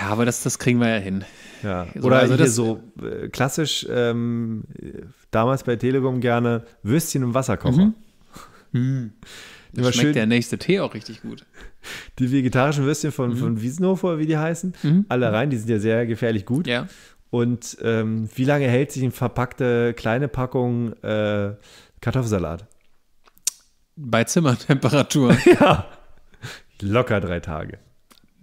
ja, aber das, das kriegen wir ja hin. Ja. Oder also das, so äh, klassisch ähm, damals bei Telekom gerne Würstchen im Wasserkocher. Mhm. Mhm. schmeckt schön, der nächste Tee auch richtig gut. Die vegetarischen Würstchen von, mhm. von Wiesenhofer, wie die heißen, mhm. alle rein, die sind ja sehr gefährlich gut. Ja. Und ähm, wie lange hält sich eine verpackte kleine Packung äh, Kartoffelsalat? Bei Zimmertemperatur. ja. Locker drei Tage.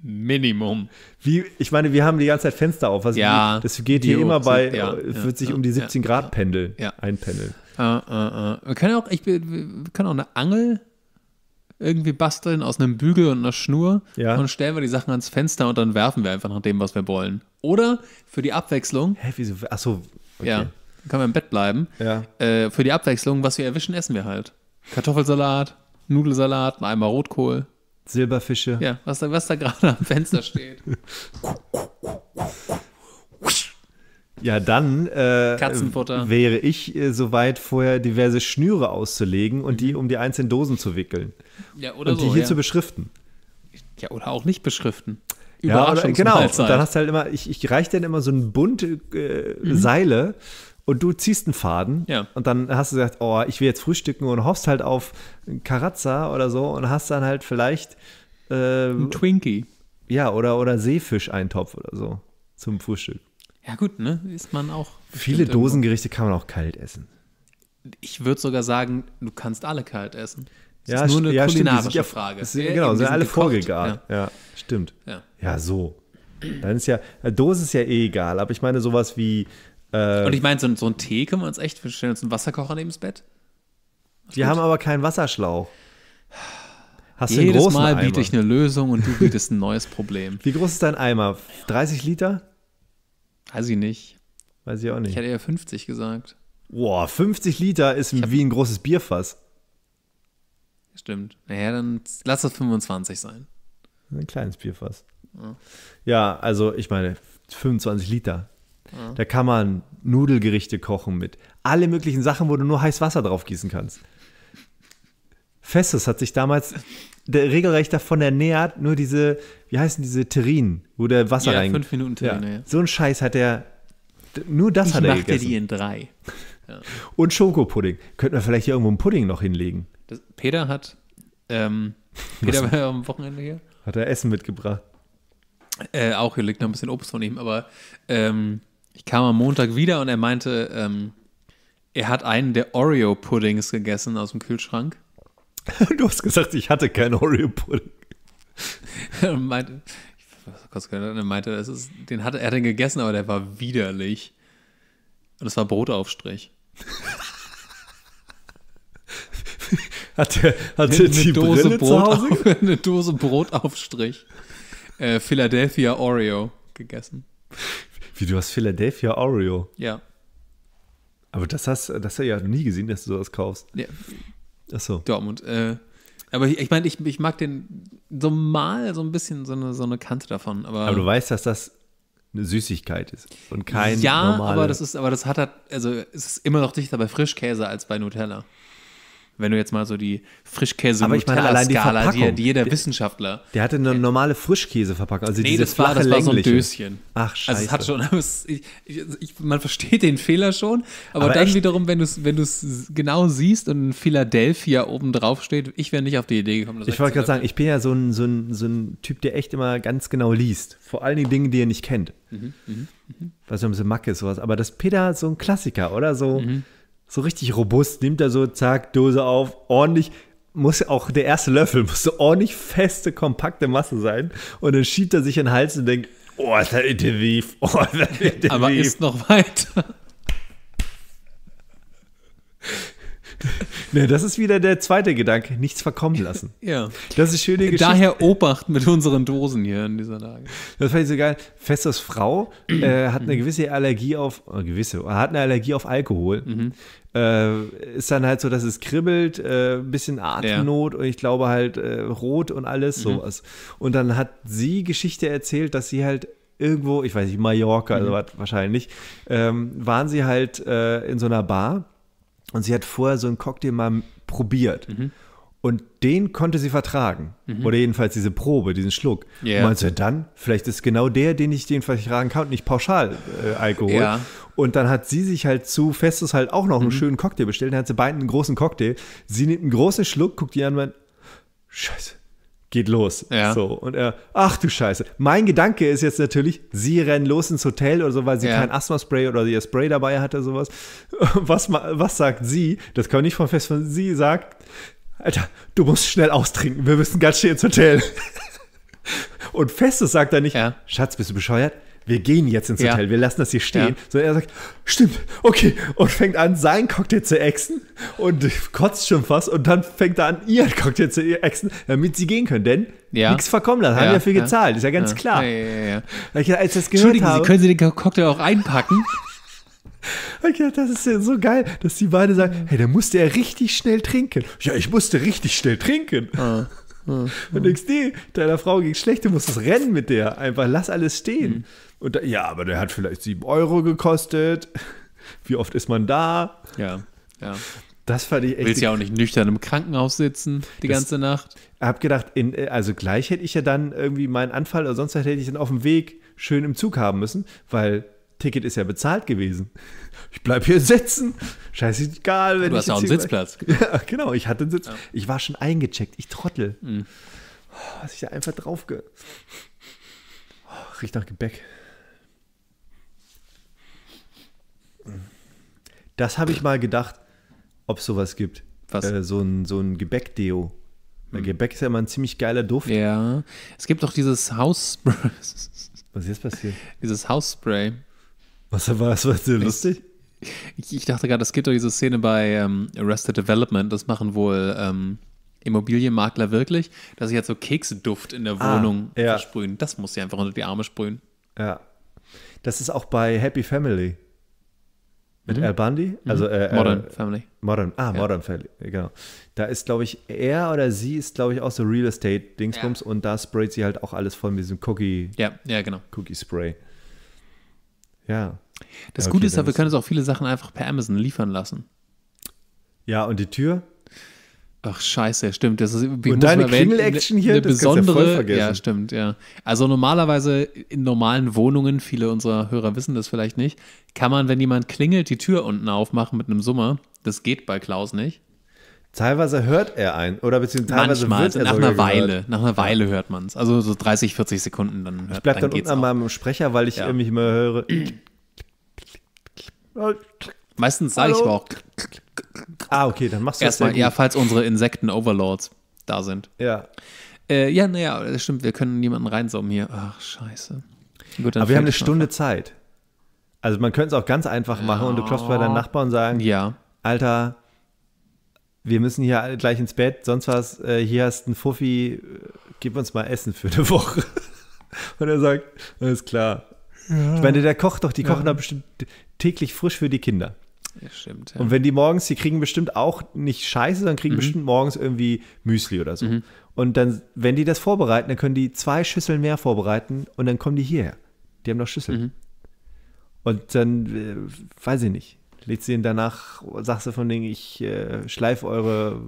Minimum. Wie, ich meine, wir haben die ganze Zeit Fenster auf. Also ja, das geht hier immer bei, sind, äh, ja, wird sich ja, um die 17 Grad pendeln, einpendeln. Uh, uh, uh. Wir können auch, ich, wir können auch eine Angel irgendwie basteln aus einem Bügel und einer Schnur ja. und stellen wir die Sachen ans Fenster und dann werfen wir einfach nach dem, was wir wollen. Oder für die Abwechslung. Hä, wieso? Achso. Okay. Ja. Können wir im Bett bleiben. Ja. Äh, für die Abwechslung, was wir erwischen, essen wir halt. Kartoffelsalat, Nudelsalat, einmal Rotkohl. Silberfische. Ja, was da, was da gerade am Fenster steht. Ja, dann äh, wäre ich äh, soweit, vorher diverse Schnüre auszulegen und die mhm. um die einzelnen Dosen zu wickeln. Ja, oder und so, die hier ja. zu beschriften. Ja, oder auch nicht beschriften. Ja, oder, genau. Und dann hast du halt immer, ich, ich reiche dann immer so einen Bund äh, mhm. Seile und du ziehst einen Faden ja. und dann hast du gesagt, oh, ich will jetzt frühstücken und hoffst halt auf Karazza oder so und hast dann halt vielleicht äh, ein Twinkie. Ja, oder, oder Seefisch-Eintopf oder so zum Frühstück. Ja, gut, ne? Ist man auch. Viele Dosengerichte irgendwo. kann man auch kalt essen. Ich würde sogar sagen, du kannst alle kalt essen. Das ja, ist nur eine ja, kulinarische stimmt, ja, Frage. Sind, genau, sind alle gekocht. vorgegart. Ja. ja, stimmt. Ja. ja, so. Dann ist ja, Dose ist ja eh egal, aber ich meine sowas wie äh, Und ich meine, so, so einen Tee können wir uns echt, wir stellen uns einen Wasserkocher neben das Bett. Das wir haben aber keinen Wasserschlauch. Hast Jedes du einen großen Mal biete Eimer. ich eine Lösung und du bietest ein neues Problem. Wie groß ist dein Eimer? 30 Liter? Weiß ich nicht. Weiß ich auch nicht. Ich hätte eher 50 gesagt. Boah, 50 Liter ist hab, wie ein großes Bierfass. Stimmt. Naja, dann lass das 25 sein. Ein kleines Bierfass. Ja. ja, also ich meine, 25 Liter. Da kann man Nudelgerichte kochen mit. Alle möglichen Sachen, wo du nur heiß Wasser drauf gießen kannst. Festus hat sich damals der regelrecht davon ernährt, nur diese, wie heißen diese Terrinen, wo der Wasser ja, rein. fünf Minuten Terrine, ja. ja. So ein Scheiß hat er, nur das ich hat er gegessen. Ich machte die in drei. Ja. Und Schokopudding. Könnten wir vielleicht hier irgendwo einen Pudding noch hinlegen. Das, Peter hat, ähm, Peter Was? war ja am Wochenende hier. Hat er Essen mitgebracht. Äh, auch hier liegt noch ein bisschen Obst von ihm, aber ähm, ich kam am Montag wieder und er meinte, ähm, er hat einen der Oreo-Puddings gegessen aus dem Kühlschrank. Du hast gesagt, ich hatte keinen Oreo-Pudding. er meinte, das ist, den hat, er hat den gegessen, aber der war widerlich. Und es war Brotaufstrich. hat er hat der die Dose Brille Brot auf, eine Dose Brotaufstrich äh, Philadelphia Oreo gegessen. Wie du hast Philadelphia Oreo. Ja. Aber das hast, das hast du ja noch nie gesehen, dass du sowas kaufst. Ja. Ach so. Dortmund. Äh, aber ich, ich meine, ich, ich mag den so mal so ein bisschen so eine, so eine Kante davon. Aber, aber du weißt, dass das eine Süßigkeit ist und kein ja, normale. aber das ist, aber das hat halt, also es ist immer noch dichter bei Frischkäse als bei Nutella wenn du jetzt mal so die frischkäse Aber ich meine, allein die Skala, die, die jeder Wissenschaftler. Der hatte eine normale Frischkäseverpackung. Also nee, dieses das, war, das war so ein Döschen. Ach, scheiße. Also es hat schon, es, ich, ich, man versteht den Fehler schon, aber, aber dann echt? wiederum, wenn du es wenn genau siehst und Philadelphia oben drauf steht, ich wäre nicht auf die Idee gekommen. ich wollte gerade sagen, ich bin ja so ein, so, ein, so ein Typ, der echt immer ganz genau liest. Vor allen Dingen Dinge, die er nicht kennt. Mhm, mh, mh. Was so ein bisschen Macke ist, sowas. Aber das Peter so ein Klassiker, oder? So. Mhm, mhm so richtig robust, nimmt er so, zack, Dose auf, ordentlich, muss auch der erste Löffel, muss so ordentlich feste, kompakte Masse sein. Und dann schiebt er sich in den Hals und denkt, oh, ist das intensiv, oh, ist das intensiv. Aber ist noch weiter. Ne, das ist wieder der zweite Gedanke, nichts verkommen lassen. ja. Das ist schöne Geschichte. Daher Obacht mit unseren Dosen hier in dieser Lage. Das fand ich so geil. Festers Frau äh, hat eine gewisse Allergie auf, äh, gewisse, hat eine Allergie auf Alkohol. Mhm. Äh, ist dann halt so, dass es kribbelt, äh, ein bisschen Atemnot ja. und ich glaube halt äh, rot und alles mhm. sowas. Mhm. Und dann hat sie Geschichte erzählt, dass sie halt irgendwo, ich weiß nicht, Mallorca, mhm. was wahrscheinlich, ähm, waren sie halt äh, in so einer Bar und sie hat vorher so einen Cocktail mal probiert. Mhm. Und den konnte sie vertragen. Mhm. Oder jedenfalls diese Probe, diesen Schluck. Yeah. Und meinst du, dann, vielleicht ist genau der, den ich den vertragen kann, nicht pauschal äh, Alkohol. Ja. Und dann hat sie sich halt zu Festus halt auch noch einen mhm. schönen Cocktail bestellt. Dann hat sie beiden einen großen Cocktail. Sie nimmt einen großen Schluck, guckt die an und meint, Scheiße, geht los. Ja. So, und er, ach du Scheiße. Mein Gedanke ist jetzt natürlich, sie rennen los ins Hotel oder so, weil sie ja. kein Asthma-Spray oder ihr Spray dabei hatte, sowas. Was, was sagt sie? Das kann ich nicht von fest von sie sagt, Alter, du musst schnell austrinken, wir müssen ganz schnell ins Hotel. und Festes sagt er nicht, ja. Schatz, bist du bescheuert? wir gehen jetzt ins Hotel, wir lassen das hier stehen. Ja. Sondern er sagt, stimmt, okay. Und fängt an, seinen Cocktail zu exen und kotzt schon fast. Und dann fängt er an, ihren Cocktail zu exen, damit sie gehen können. Denn ja. nichts verkommen lassen, haben ja viel gezahlt, ist ja ganz klar. ja. als das gehört Entschuldigen habe, Sie, können Sie den Cocktail auch einpacken? Ich dachte, das ist ja so geil, dass die beiden sagen, hey, da musste er richtig schnell trinken. Ja, ich musste richtig schnell trinken. Ah. Ah. Und XD, deiner Frau ging schlecht, du musst das rennen mit der. Einfach lass alles stehen. Mhm. Und da, ja, aber der hat vielleicht sieben Euro gekostet. Wie oft ist man da? Ja, ja. Das fand ich echt. Willst ja auch nicht nüchtern im Krankenhaus sitzen die ganze Nacht. Hab gedacht, in, äh, also gleich hätte ich ja dann irgendwie meinen Anfall oder sonst was hätte ich dann auf dem Weg schön im Zug haben müssen, weil Ticket ist ja bezahlt gewesen. Ich bleib hier sitzen. Scheißegal, wenn du ich. Du hast auch einen Sitzplatz. Ja, genau, ich hatte einen Sitz. Ja. Ich war schon eingecheckt, ich Trottel. Mhm. Oh, was ich da einfach drauf ge. Oh, riecht nach Gebäck. Das habe ich mal gedacht, ob es sowas gibt. Was? Äh, so ein, so ein Gebäckdeo. hm. Gebäck ist ja immer ein ziemlich geiler Duft. Ja. Es gibt doch dieses Hausspray. Was ist jetzt passiert? Dieses Hausspray. Was war das? War so lustig? Ich, ich dachte gerade, es gibt doch diese Szene bei ähm, Arrested Development. Das machen wohl ähm, Immobilienmakler wirklich, dass sie jetzt halt so Keksduft in der ah, Wohnung ja. versprühen. Das muss sie einfach unter die Arme sprühen. Ja. Das ist auch bei Happy Family. Mit mhm. Al Bundy? Mhm. Also, äh, äh Modern äh, Family. Modern, ah, ja. Modern Family, genau. Da ist, glaube ich, er oder sie ist, glaube ich, auch so Real Estate-Dingsbums ja. und da sprayt sie halt auch alles voll mit diesem Cookie. Ja, ja, genau. Cookie-Spray. Ja. Das okay, Gute ist, halt, wir können uns auch viele Sachen einfach per Amazon liefern lassen. Ja, und die Tür? Ach scheiße, stimmt. Das ist, Und deine Klingel-Action hier, eine das besondere, ja, voll vergessen. ja stimmt, ja. Also normalerweise in normalen Wohnungen, viele unserer Hörer wissen das vielleicht nicht, kann man, wenn jemand klingelt, die Tür unten aufmachen mit einem Summer. Das geht bei Klaus nicht. Teilweise hört er ein oder beziehungsweise Manchmal, wird er also nach einer Weile, nach einer Weile hört man es. Also so 30, 40 Sekunden dann hört. Ich bleib dann, dann unten an meinem Sprecher, weil ich ja. irgendwie immer höre. Halt. Meistens sage ich aber auch. Ah, okay, dann machst du Erstmal, das. ja, falls unsere Insekten-Overlords da sind. Ja. Äh, ja, naja, das stimmt, wir können niemanden reinsaugen hier. Ach, scheiße. Gut, aber wir haben eine Stunde Zeit. Also man könnte es auch ganz einfach machen oh. und du klopfst bei deinem Nachbarn und sagen, ja. Alter, wir müssen hier alle gleich ins Bett, sonst was, äh, hier hast du einen Fuffi, äh, gib uns mal Essen für eine Woche. und er sagt, alles klar. Ja. Ich meine, der kocht doch, die kochen ja. da bestimmt täglich frisch für die Kinder. Ja, stimmt, ja. Und wenn die morgens, die kriegen bestimmt auch nicht Scheiße, sondern kriegen mhm. bestimmt morgens irgendwie Müsli oder so. Mhm. Und dann, wenn die das vorbereiten, dann können die zwei Schüsseln mehr vorbereiten und dann kommen die hierher. Die haben noch Schüsseln. Mhm. Und dann, äh, weiß ich nicht, lädst du ihn danach, sagst du von denen, ich äh, schleife eure,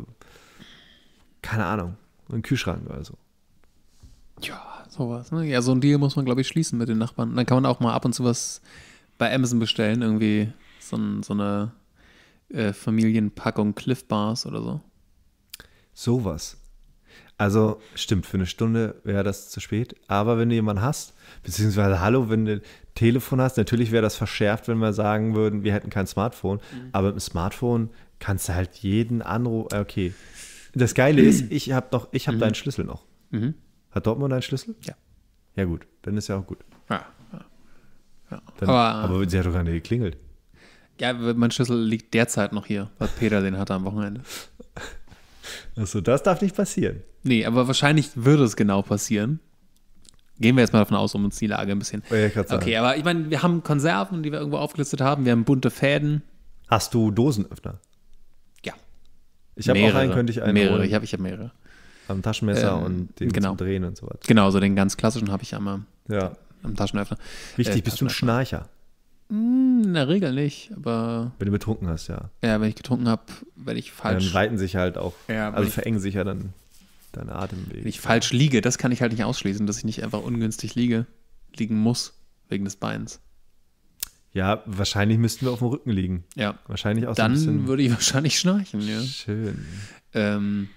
keine Ahnung, einen Kühlschrank oder so. Ja, sowas. Ne? Ja, so ein Deal muss man, glaube ich, schließen mit den Nachbarn. Dann kann man auch mal ab und zu was bei Amazon bestellen, irgendwie so, so eine äh, Familienpackung Cliff Bars oder so. Sowas. Also stimmt, für eine Stunde wäre das zu spät. Aber wenn du jemanden hast, beziehungsweise hallo, wenn du ein Telefon hast, natürlich wäre das verschärft, wenn wir sagen würden, wir hätten kein Smartphone. Mhm. Aber mit dem Smartphone kannst du halt jeden Anruf. Äh, okay. Das Geile mhm. ist, ich habe noch, ich habe mhm. deinen Schlüssel noch. Mhm. Hat Dortmund deinen Schlüssel? Ja. Ja gut, dann ist ja auch gut. Ja. ja. ja. Dann, aber, aber sie hat doch gar nicht geklingelt. Ja, mein Schlüssel liegt derzeit noch hier, weil Peter den hatte am Wochenende. Achso, das darf nicht passieren. Nee, aber wahrscheinlich würde es genau passieren. Gehen wir jetzt mal davon aus, um uns die Lage ein bisschen. Oh, ja, okay, aber ich meine, wir haben Konserven, die wir irgendwo aufgelistet haben. Wir haben bunte Fäden. Hast du Dosenöffner? Ja. Ich habe auch einen, könnte ich einen. Mehrere, ich habe ich hab mehrere. Am Taschenmesser ähm, und den genau. Drehen und so was. Genau, so den ganz klassischen habe ich einmal. Ja. Am Taschenöffner. Wichtig, äh, bist Taschenöffner. du ein Schnarcher? Hm, in der Regel nicht, aber. Wenn du betrunken hast, ja. Ja, wenn ich getrunken habe, werde ich falsch. dann weiten sich halt auch. Ja, also verengen sich ja dann deine Atemwege. Wenn ich falsch liege, das kann ich halt nicht ausschließen, dass ich nicht einfach ungünstig liege, liegen muss, wegen des Beins. Ja, wahrscheinlich müssten wir auf dem Rücken liegen. Ja. Wahrscheinlich auch Dann so ein bisschen würde ich wahrscheinlich schnarchen, ja. Schön. Ähm,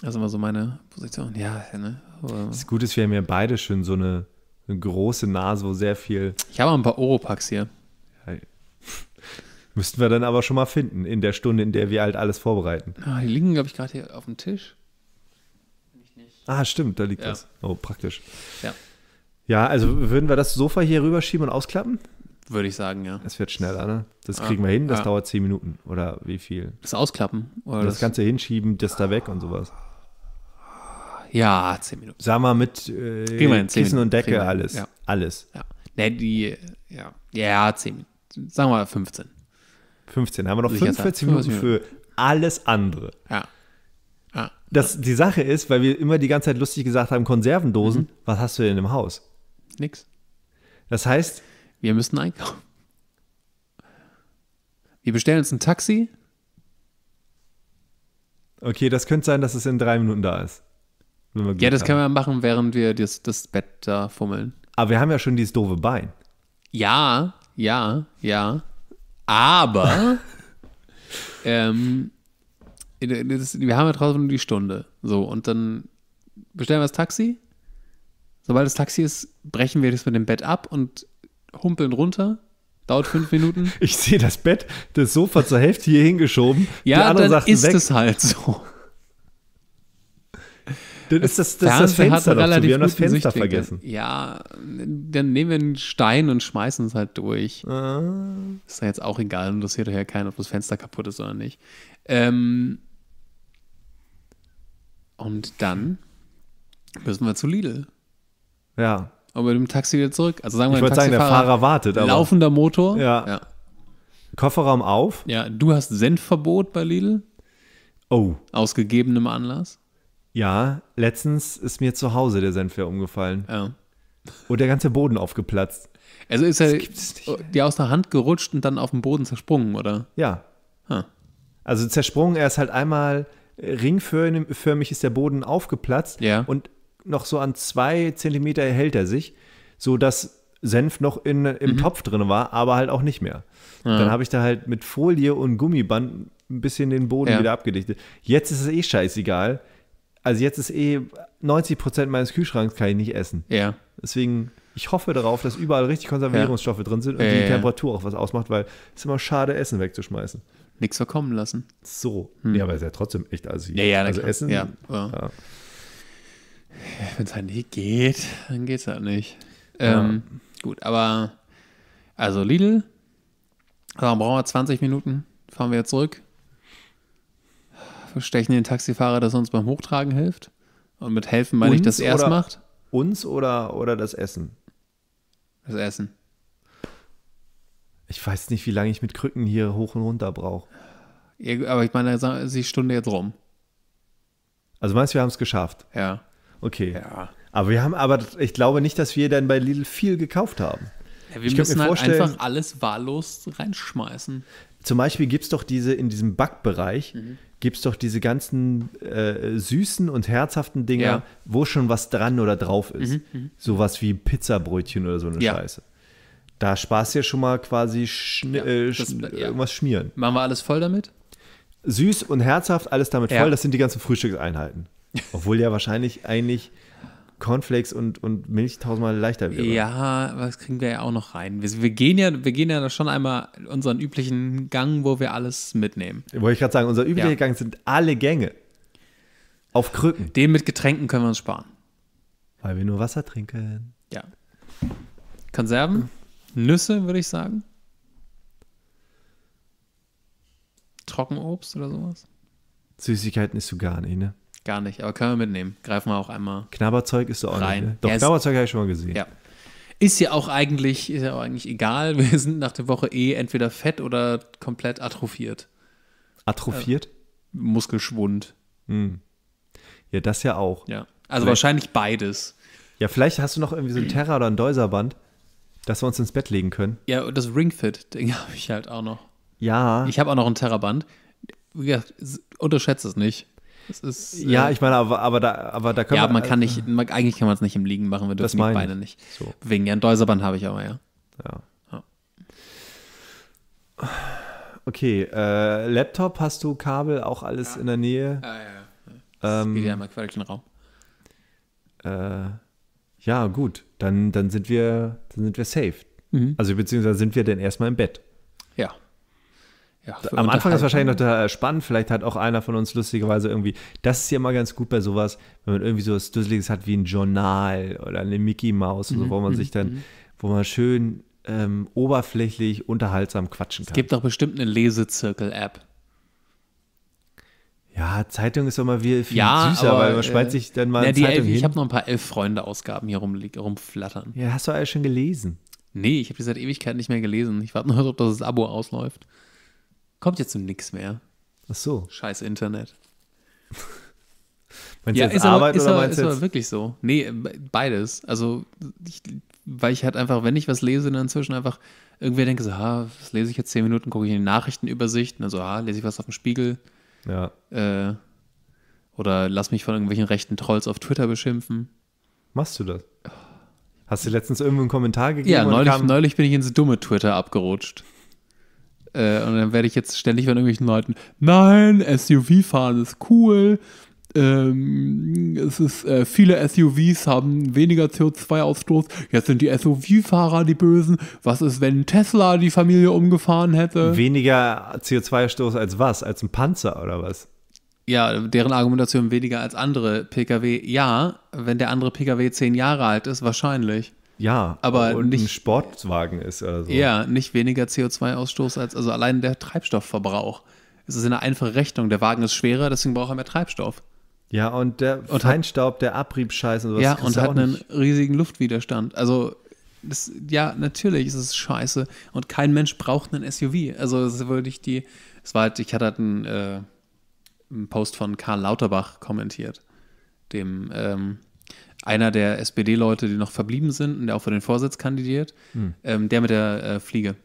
das ist immer so meine Position. Ja, ne? Aber das Gute ist, wir haben ja beide schön so eine eine große Nase, wo sehr viel. Ich habe auch ein paar Oropax hier. müssten wir dann aber schon mal finden, in der Stunde, in der wir halt alles vorbereiten. Ah, die liegen, glaube ich, gerade hier auf dem Tisch. Ah, stimmt, da liegt ja. das. Oh, praktisch. Ja. Ja, also würden wir das Sofa hier rüberschieben und ausklappen? Würde ich sagen, ja. Das wird schneller, ne? Das kriegen wir hin, das ah. dauert zehn Minuten oder wie viel? Das Ausklappen? Oder das, das Ganze hinschieben, das da weg und sowas. Ja, zehn Minuten. Sag mal mit äh, Kissen Minuten. und Decke Prima. alles. Ja. Alles. Ja. Ne, die, ja. Ja, zehn Minuten. Sagen wir 15. 15. Haben wir noch 45 Minuten für alles andere. Ja. ja. Das, die Sache ist, weil wir immer die ganze Zeit lustig gesagt haben, Konservendosen, mhm. was hast du denn im Haus? Nix. Das heißt. Wir müssen einkaufen. Wir bestellen uns ein Taxi. Okay, das könnte sein, dass es in drei Minuten da ist ja, das haben. können wir machen, während wir das, das Bett da fummeln. Aber wir haben ja schon dieses doofe Bein. Ja, ja, ja. Aber ähm, das, wir haben ja draußen nur die Stunde. So, und dann bestellen wir das Taxi. Sobald das Taxi ist, brechen wir das mit dem Bett ab und humpeln runter. Dauert fünf Minuten. Ich sehe das Bett, das Sofa zur Hälfte hier hingeschoben. ja, die dann Sachen ist weg. es halt so. Dann ist das, das, das Fenster doch Wir haben das Fenster vergessen. Ja, dann nehmen wir einen Stein und schmeißen es halt durch. Ah. Ist ja jetzt auch egal, interessiert ja keinen, ob das Fenster kaputt ist oder nicht. Ähm, und dann müssen wir zu Lidl. Ja. Und mit dem Taxi wieder zurück. Also sagen wir, ich wollte sagen, der Fahrer wartet. Aber laufender Motor. Ja. ja. Kofferraum auf. Ja, du hast Senfverbot bei Lidl. Oh. Aus gegebenem Anlass. Ja, letztens ist mir zu Hause der Senfer umgefallen. Ja. Und der ganze Boden aufgeplatzt. Also ist er oh, dir aus der Hand gerutscht und dann auf dem Boden zersprungen, oder? Ja. Huh. Also zersprungen, er ist halt einmal äh, ringförmig ist der Boden aufgeplatzt ja. und noch so an zwei Zentimeter hält er sich, sodass Senf noch in, im mhm. Topf drin war, aber halt auch nicht mehr. Ja. Dann habe ich da halt mit Folie und Gummiband ein bisschen den Boden ja. wieder abgedichtet. Jetzt ist es eh scheißegal also jetzt ist eh 90 Prozent meines Kühlschranks kann ich nicht essen. Ja. Deswegen, ich hoffe darauf, dass überall richtig Konservierungsstoffe ja. drin sind und ja, die ja. Temperatur auch was ausmacht, weil es ist immer schade, Essen wegzuschmeißen. Nichts verkommen lassen. So. Hm. Ja, aber es ist ja trotzdem echt. Also, ja, ja, also Essen. Ja. ja. Wenn es halt nicht geht, dann geht es halt nicht. Ähm, gut, aber also Lidl, dann brauchen wir 20 Minuten, fahren wir zurück. Stechen den Taxifahrer, dass er uns beim Hochtragen hilft. Und mit helfen meine uns ich, dass er es macht. Uns oder, oder das Essen? Das Essen. Ich weiß nicht, wie lange ich mit Krücken hier hoch und runter brauche. Ja, aber ich meine, da ist die Stunde jetzt rum. Also meinst du, wir haben es geschafft? Ja. Okay. Ja. Aber wir haben, aber ich glaube nicht, dass wir dann bei Lidl viel gekauft haben. Ja, wir ich müssen halt einfach alles wahllos reinschmeißen. Zum Beispiel gibt es doch diese in diesem Backbereich, mhm gibt es doch diese ganzen äh, süßen und herzhaften Dinger, ja. wo schon was dran oder drauf mhm, ist. Mhm, Sowas wie Pizzabrötchen oder so eine ja. Scheiße. Da sparst du ja schon mal quasi schn ja, äh, schn das, äh, irgendwas schmieren. Machen wir alles voll damit? Süß und herzhaft, alles damit voll. Das sind die ganzen Frühstückseinheiten. Obwohl ja wahrscheinlich eigentlich Cornflakes und, und Milch tausendmal leichter wäre. Ja, was kriegen wir ja auch noch rein. Wir, wir, gehen ja, wir gehen ja schon einmal unseren üblichen Gang, wo wir alles mitnehmen. Wollte ich gerade sagen, unser üblicher ja. Gang sind alle Gänge. Auf Krücken. Den mit Getränken können wir uns sparen. Weil wir nur Wasser trinken. Ja. Konserven, Nüsse, würde ich sagen. Trockenobst oder sowas. Süßigkeiten ist so gar nicht, ne? Gar nicht, aber können wir mitnehmen. Greifen wir auch einmal. Knabberzeug ist so auch rein. Nicht, ne? Doch, ja, Knabberzeug habe ich schon mal gesehen. Ja. Ist ja auch eigentlich, ist ja auch eigentlich egal. Wir sind nach der Woche eh entweder fett oder komplett atrophiert. Atrophiert? Äh, Muskelschwund. Hm. Ja, das ja auch. Ja. Also vielleicht. wahrscheinlich beides. Ja, vielleicht hast du noch irgendwie so ein Terra oder ein Deuserband, dass wir uns ins Bett legen können. Ja, und das Ringfit-Ding habe ich halt auch noch. Ja. Ich habe auch noch ein Terraband. Wie gesagt, unterschätzt es nicht. Ist, ja, äh, ich meine, aber, aber, da, aber da können ja, wir. Ja, man kann also nicht, man, eigentlich kann man es nicht im Liegen machen, wir dürfen die Beine nicht. So. Wegen Jan Deuserband habe ich aber, ja. Ja. ja. Okay, äh, Laptop hast du, Kabel, auch alles ja. in der Nähe. Ja, ja, ja. Das ähm, geht ja im quer Raum. Äh, ja, gut, dann, dann sind wir, dann sind wir safe. Mhm. Also beziehungsweise sind wir denn erstmal im Bett. Ja. Ja, Am Anfang ist wahrscheinlich noch da spannend. Vielleicht hat auch einer von uns lustigerweise irgendwie, das ist ja mal ganz gut bei sowas, wenn man irgendwie so was Dusseliges hat wie ein Journal oder eine Mickey Mouse, mhm. so, wo man mhm, sich dann, mhm. wo man schön ähm, oberflächlich, unterhaltsam quatschen kann. Es gibt doch bestimmt eine Lesezirkel-App. Ja, Zeitung ist immer viel, ja, süßer, aber, weil man schmeißt äh, sich dann mal na, Zeitung Elf, hin. Ich habe noch ein paar Elf-Freunde-Ausgaben hier rum, rumflattern. Ja, hast du alles schon gelesen? Nee, ich habe die seit Ewigkeit nicht mehr gelesen. Ich warte nur, ob das Abo ausläuft. Kommt jetzt um nichts mehr. Ach so. Scheiß Internet. meinst ja, du jetzt Arbeit aber, oder aber, meinst du Ist aber wirklich so. Nee, beides. Also, ich, weil ich halt einfach, wenn ich was lese, dann inzwischen einfach irgendwie denke so, ha, was lese ich jetzt zehn Minuten, gucke ich in die Nachrichtenübersichten, also, ha, lese ich was auf dem Spiegel. Ja. Äh, oder lass mich von irgendwelchen rechten Trolls auf Twitter beschimpfen. Machst du das? Hast du letztens irgendwo einen Kommentar gegeben? Ja, neulich, kam... neulich bin ich ins dumme Twitter abgerutscht. Äh, und dann werde ich jetzt ständig von irgendwelchen Leuten, nein, SUV fahren ist cool. Ähm, es ist, äh, viele SUVs haben weniger CO2-Ausstoß. Jetzt sind die SUV-Fahrer die Bösen. Was ist, wenn Tesla die Familie umgefahren hätte? Weniger CO2-Ausstoß als was? Als ein Panzer oder was? Ja, deren Argumentation weniger als andere Pkw. Ja, wenn der andere Pkw zehn Jahre alt ist, wahrscheinlich. Ja, aber und nicht, ein Sportwagen ist oder so. Ja, nicht weniger CO2-Ausstoß als, also allein der Treibstoffverbrauch. Es ist eine einfache Rechnung. Der Wagen ist schwerer, deswegen braucht er mehr Treibstoff. Ja, und der und Feinstaub, hat, der Abriebscheiß und sowas. Ja, und hat einen riesigen Luftwiderstand. Also, das, ja, natürlich ist es scheiße. Und kein Mensch braucht einen SUV. Also, das würde ich die. Es war halt, ich hatte halt einen, äh, einen Post von Karl Lauterbach kommentiert, dem ähm, einer der SPD-Leute, die noch verblieben sind und der auch für den Vorsitz kandidiert, hm. ähm, der mit der äh, Fliege.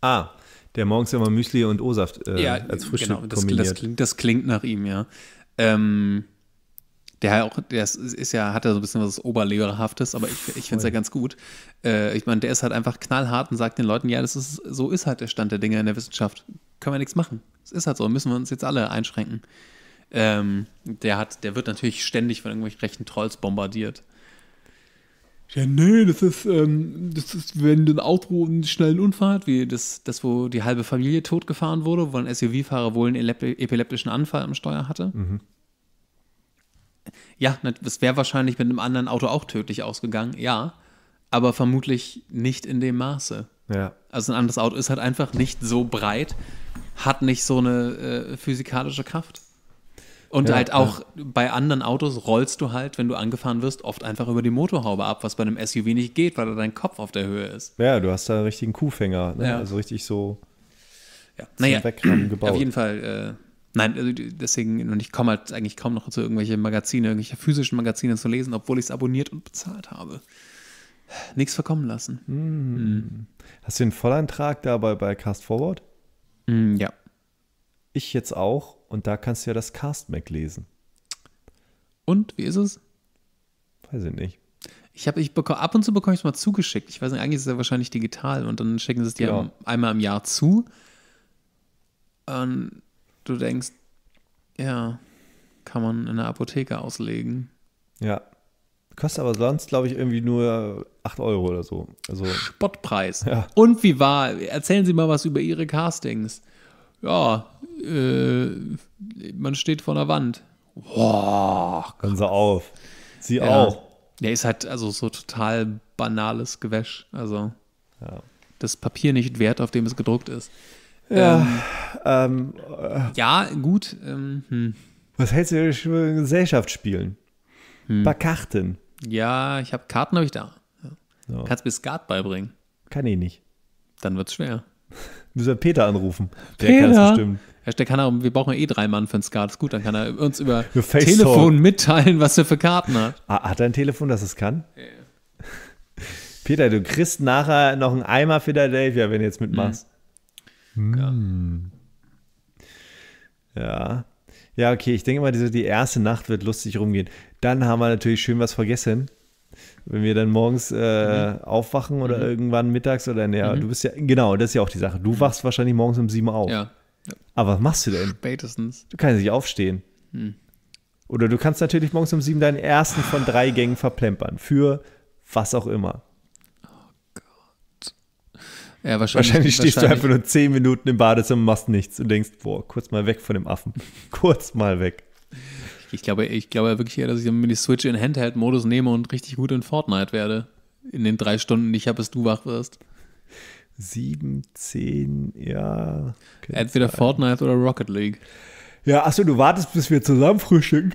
Ah, der morgens immer Müsli und O-Saft äh, ja, als Frühstück genau, das, kombiniert. Das klingt, das klingt nach ihm, ja. Ähm, der auch, der ist, ist, ja, hat ja so ein bisschen was Oberlehrerhaftes, aber ich, ich finde es ja ganz gut. Äh, ich meine, der ist halt einfach knallhart und sagt den Leuten, ja, das ist, so ist halt der Stand der Dinge in der Wissenschaft. Können wir nichts machen. Es ist halt so, müssen wir uns jetzt alle einschränken. Ähm, der, hat, der wird natürlich ständig von irgendwelchen rechten Trolls bombardiert. Ja, nö, das ist, ähm, das ist, wenn ein Auto einen schnellen Unfall hat, wie das, das, wo die halbe Familie totgefahren wurde, wo ein SUV-Fahrer wohl einen epileptischen Anfall am Steuer hatte. Mhm. Ja, das wäre wahrscheinlich mit einem anderen Auto auch tödlich ausgegangen, ja, aber vermutlich nicht in dem Maße. Ja. Also ein anderes Auto ist halt einfach nicht so breit, hat nicht so eine äh, physikalische Kraft. Und ja, halt auch ja. bei anderen Autos rollst du halt, wenn du angefahren wirst, oft einfach über die Motorhaube ab, was bei einem SUV nicht geht, weil da dein Kopf auf der Höhe ist. Ja, du hast da einen richtigen Kuhfänger, ne? ja. also richtig so ja. naja, Auf jeden Fall, äh, nein, also deswegen, und ich komme halt eigentlich kaum noch zu irgendwelchen Magazinen, irgendwelche physischen Magazine zu lesen, obwohl ich es abonniert und bezahlt habe. Nichts verkommen lassen. Mm. Mm. Hast du den Volleintrag dabei bei Cast Forward? Mm, ja. Ich jetzt auch und da kannst du ja das Cast-Mac lesen. Und wie ist es? Weiß ich nicht. Ich habe, ich bekomme, ab und zu bekomme ich es mal zugeschickt. Ich weiß nicht, eigentlich ist es ja wahrscheinlich digital und dann schicken sie es dir genau. einmal im Jahr zu. Und du denkst, ja, kann man in der Apotheke auslegen. Ja. Kostet aber sonst, glaube ich, irgendwie nur 8 Euro oder so. Also, Spottpreis. Ja. Und wie war? Erzählen Sie mal was über Ihre Castings ja, äh, man steht vor einer Wand. Boah, können Sie auf. Sie ja. auch. Der ist halt also so total banales Gewäsch. Also ja. das Papier nicht wert, auf dem es gedruckt ist. Ja, ähm, ähm, äh. ja gut. Ähm, hm. Was hältst du von Gesellschaftsspielen? Hm. Bei Karten. Ja, ich habe Karten habe ich da. Ja. So. Kannst mir Skat beibringen? Kann ich nicht. Dann wird es schwer. Müssen wir Peter anrufen. Der kann das bestimmen. Der kann auch, wir brauchen eh drei Mann für den Skat. Ist gut, dann kann er uns über Telefon mitteilen, was er für Karten hat. Ah, hat er ein Telefon, das es kann? Yeah. Peter, du kriegst nachher noch einen Eimer Philadelphia, wenn du jetzt mhm. mitmachst. Mm. ja. Ja, okay, ich denke mal, die erste Nacht wird lustig rumgehen. Dann haben wir natürlich schön was vergessen wenn wir dann morgens äh, mhm. aufwachen oder mhm. irgendwann mittags oder naja, mhm. du bist ja, genau, das ist ja auch die Sache. Du mhm. wachst wahrscheinlich morgens um sieben auf. Ja. Aber was machst du denn? Spätestens. Du kannst nicht aufstehen. Mhm. Oder du kannst natürlich morgens um sieben deinen ersten von drei Gängen verplempern. Für was auch immer. Oh ja, wahrscheinlich, wahrscheinlich stehst wahrscheinlich. du einfach nur zehn Minuten im Badezimmer, und machst nichts und denkst, boah, kurz mal weg von dem Affen. kurz mal weg. Ich glaube, ich glaube wirklich eher, dass ich mir die Switch in Handheld-Modus nehme und richtig gut in Fortnite werde. In den drei Stunden, die ich habe, bis du wach wirst. Sieben, zehn, ja. Entweder sein. Fortnite oder Rocket League. Ja, achso, du wartest, bis wir zusammen frühstücken.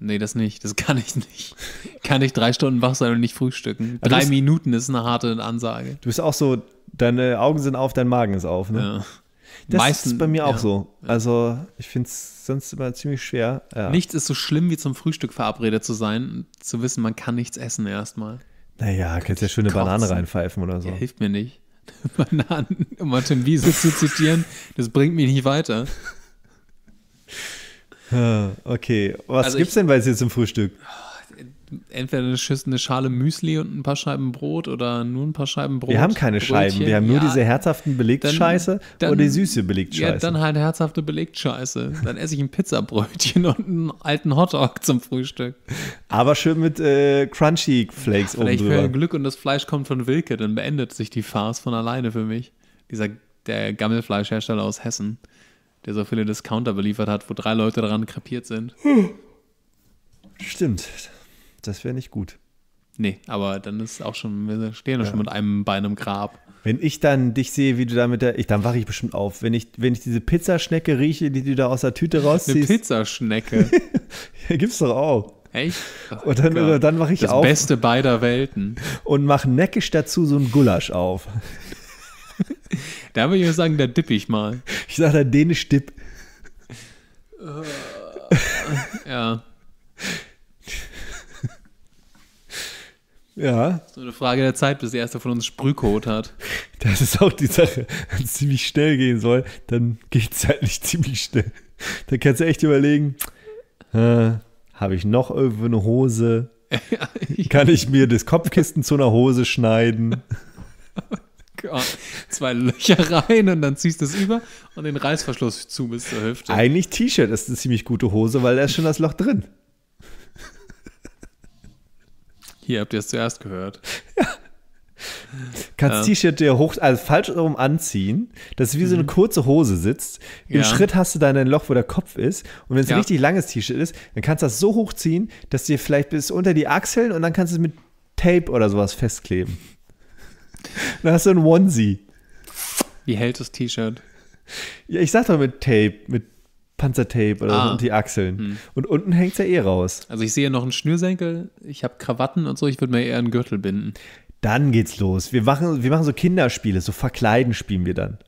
Nee, das nicht. Das kann ich nicht. Kann ich drei Stunden wach sein und nicht frühstücken. Aber drei bist, Minuten ist eine harte Ansage. Du bist auch so, deine Augen sind auf, dein Magen ist auf, ne? Ja. Das Meistens, ist bei mir auch ja, so. Also ich finde es sonst immer ziemlich schwer. Ja. Nichts ist so schlimm, wie zum Frühstück verabredet zu sein, zu wissen, man kann nichts essen erstmal. Naja, du kannst ja oh schöne Kotzen. Banane reinpfeifen oder so. hilft mir nicht. Bananen, um Martin Wiese zu zitieren, das bringt mich nicht weiter. Okay, was also gibt's ich, denn bei dir zum Frühstück? Oh, entweder eine, Schiss, eine Schale Müsli und ein paar Scheiben Brot oder nur ein paar Scheiben Brot. Wir haben keine Brötchen. Scheiben, wir haben nur diese herzhaften Belegtscheiße oder die süße Belegtscheiße. Ja, dann halt herzhafte Belegtscheiße. Dann esse ich ein Pizzabrötchen und einen alten Hotdog zum Frühstück. Aber schön mit äh, Crunchy Flakes oben drüber. Vielleicht Glück und das Fleisch kommt von Wilke, dann beendet sich die Farce von alleine für mich. Dieser der Gammelfleischhersteller aus Hessen, der so viele Discounter beliefert hat, wo drei Leute daran krepiert sind. Stimmt. Das wäre nicht gut. Nee, aber dann ist auch schon, wir stehen ja. schon mit einem Bein im Grab. Wenn ich dann dich sehe, wie du da mit der, ich, dann wache ich bestimmt auf. Wenn ich, wenn ich diese Pizzaschnecke rieche, die du da aus der Tüte rausziehst. Eine Pizzaschnecke. ja, gibt's doch auch. Echt? Oh, und dann, oder dann mache ich das auf. Das Beste beider Welten. Und mache neckisch dazu so ein Gulasch auf. da würde ich mal sagen, da dippe ich mal. Ich sage da dänisch Dipp. Äh, ja. Ja. So eine Frage der Zeit, bis der erste von uns Sprühcode hat. Das ist auch die Sache. Wenn es ziemlich schnell gehen soll, dann geht es halt nicht ziemlich schnell. Da kannst du echt überlegen, äh, habe ich noch irgendwo eine Hose? Kann ich mir das Kopfkissen zu einer Hose schneiden? Gott. Zwei Löcher rein und dann ziehst du es über und den Reißverschluss zu bis zur Hüfte. Eigentlich T-Shirt ist eine ziemlich gute Hose, weil da ist schon das Loch drin. Hier habt ihr es zuerst gehört. Kannst ja. Ähm. T-Shirt dir hoch, also falsch rum anziehen, dass wie mhm. so eine mhm. kurze Hose sitzt. Im ja. Schritt hast du dann ein Loch, wo der Kopf ist. Und wenn es ein richtig langes T-Shirt ist, dann kannst du das so hochziehen, dass dir vielleicht bis unter die Achseln und dann kannst du es mit Tape oder sowas festkleben. dann hast du ein Onesie. Wie hält das T-Shirt? Ja, ich sag doch mit Tape, mit Panzertape oder ah. so und die Achseln. Hm. Und unten hängt es ja eh raus. Also ich sehe noch einen Schnürsenkel, ich habe Krawatten und so, ich würde mir eher einen Gürtel binden. Dann geht's los. Wir machen, wir machen so Kinderspiele, so Verkleiden spielen wir dann.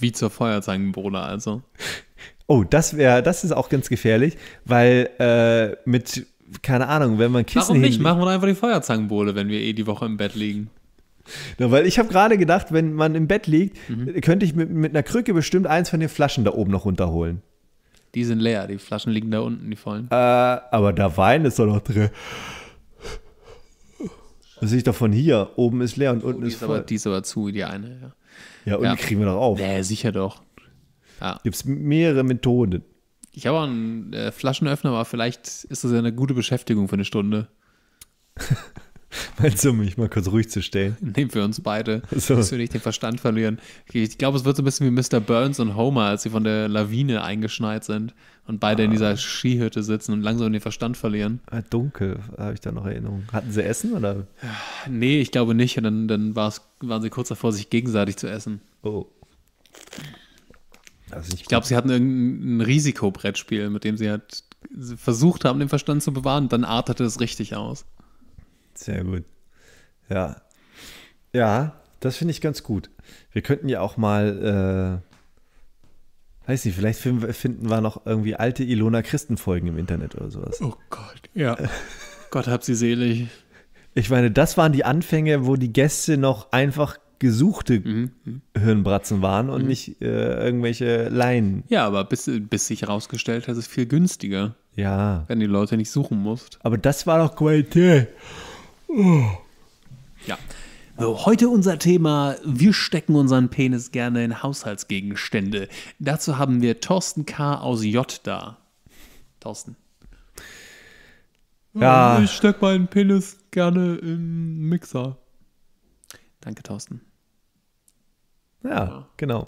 Wie zur Feuerzangenbowle also. Oh, das wäre, das ist auch ganz gefährlich, weil äh, mit, keine Ahnung, wenn man Kissen Warum nicht? Machen wir einfach die Feuerzangenbowle, wenn wir eh die Woche im Bett liegen. Na, weil ich habe gerade gedacht, wenn man im Bett liegt, mhm. könnte ich mit, mit einer Krücke bestimmt eins von den Flaschen da oben noch runterholen. Die sind leer, die Flaschen liegen da unten, die vollen. Äh, aber der Wein ist doch noch drin. Das sehe ich doch von hier. Oben ist leer und unten oh, ist voll. Aber, die ist aber zu, die eine. Ja, ja und ja. die kriegen wir doch auf. Nee, sicher doch. Ja. Gibt es mehrere Methoden. Ich habe auch einen äh, Flaschenöffner, aber vielleicht ist das ja eine gute Beschäftigung für eine Stunde. Meinst du, um mich mal kurz ruhig zu stellen? Nehmen wir uns beide, so. dass wir nicht den Verstand verlieren. Ich glaube, es wird so ein bisschen wie Mr. Burns und Homer, als sie von der Lawine eingeschneit sind und beide ah. in dieser ah. Skihütte sitzen und langsam den Verstand verlieren. Ah, dunkel, habe ich da noch Erinnerungen. Hatten sie Essen oder? Nee, ich glaube nicht. Und dann, dann waren sie kurz davor, sich gegenseitig zu essen. Oh. Ich glaube, sie hatten irgendein Risikobrettspiel, mit dem sie halt versucht haben, den Verstand zu bewahren. Dann artete es richtig aus. Sehr gut. Ja. Ja, das finde ich ganz gut. Wir könnten ja auch mal, äh, weiß nicht, vielleicht finden wir noch irgendwie alte Ilona Christen-Folgen im Internet oder sowas. Oh Gott, ja. Gott hab sie selig. Ich meine, das waren die Anfänge, wo die Gäste noch einfach gesuchte mhm, mhm. Hirnbratzen waren und mhm. nicht äh, irgendwelche Laien. Ja, aber bis, bis sich herausgestellt hat, ist es viel günstiger. Ja. Wenn die Leute nicht suchen musst. Aber das war doch Qualität. Ja. Heute unser Thema, wir stecken unseren Penis gerne in Haushaltsgegenstände. Dazu haben wir Thorsten K. aus J da. Thorsten. Ja. Äh, ich stecke meinen Penis gerne im Mixer. Danke, Thorsten. Ja, genau.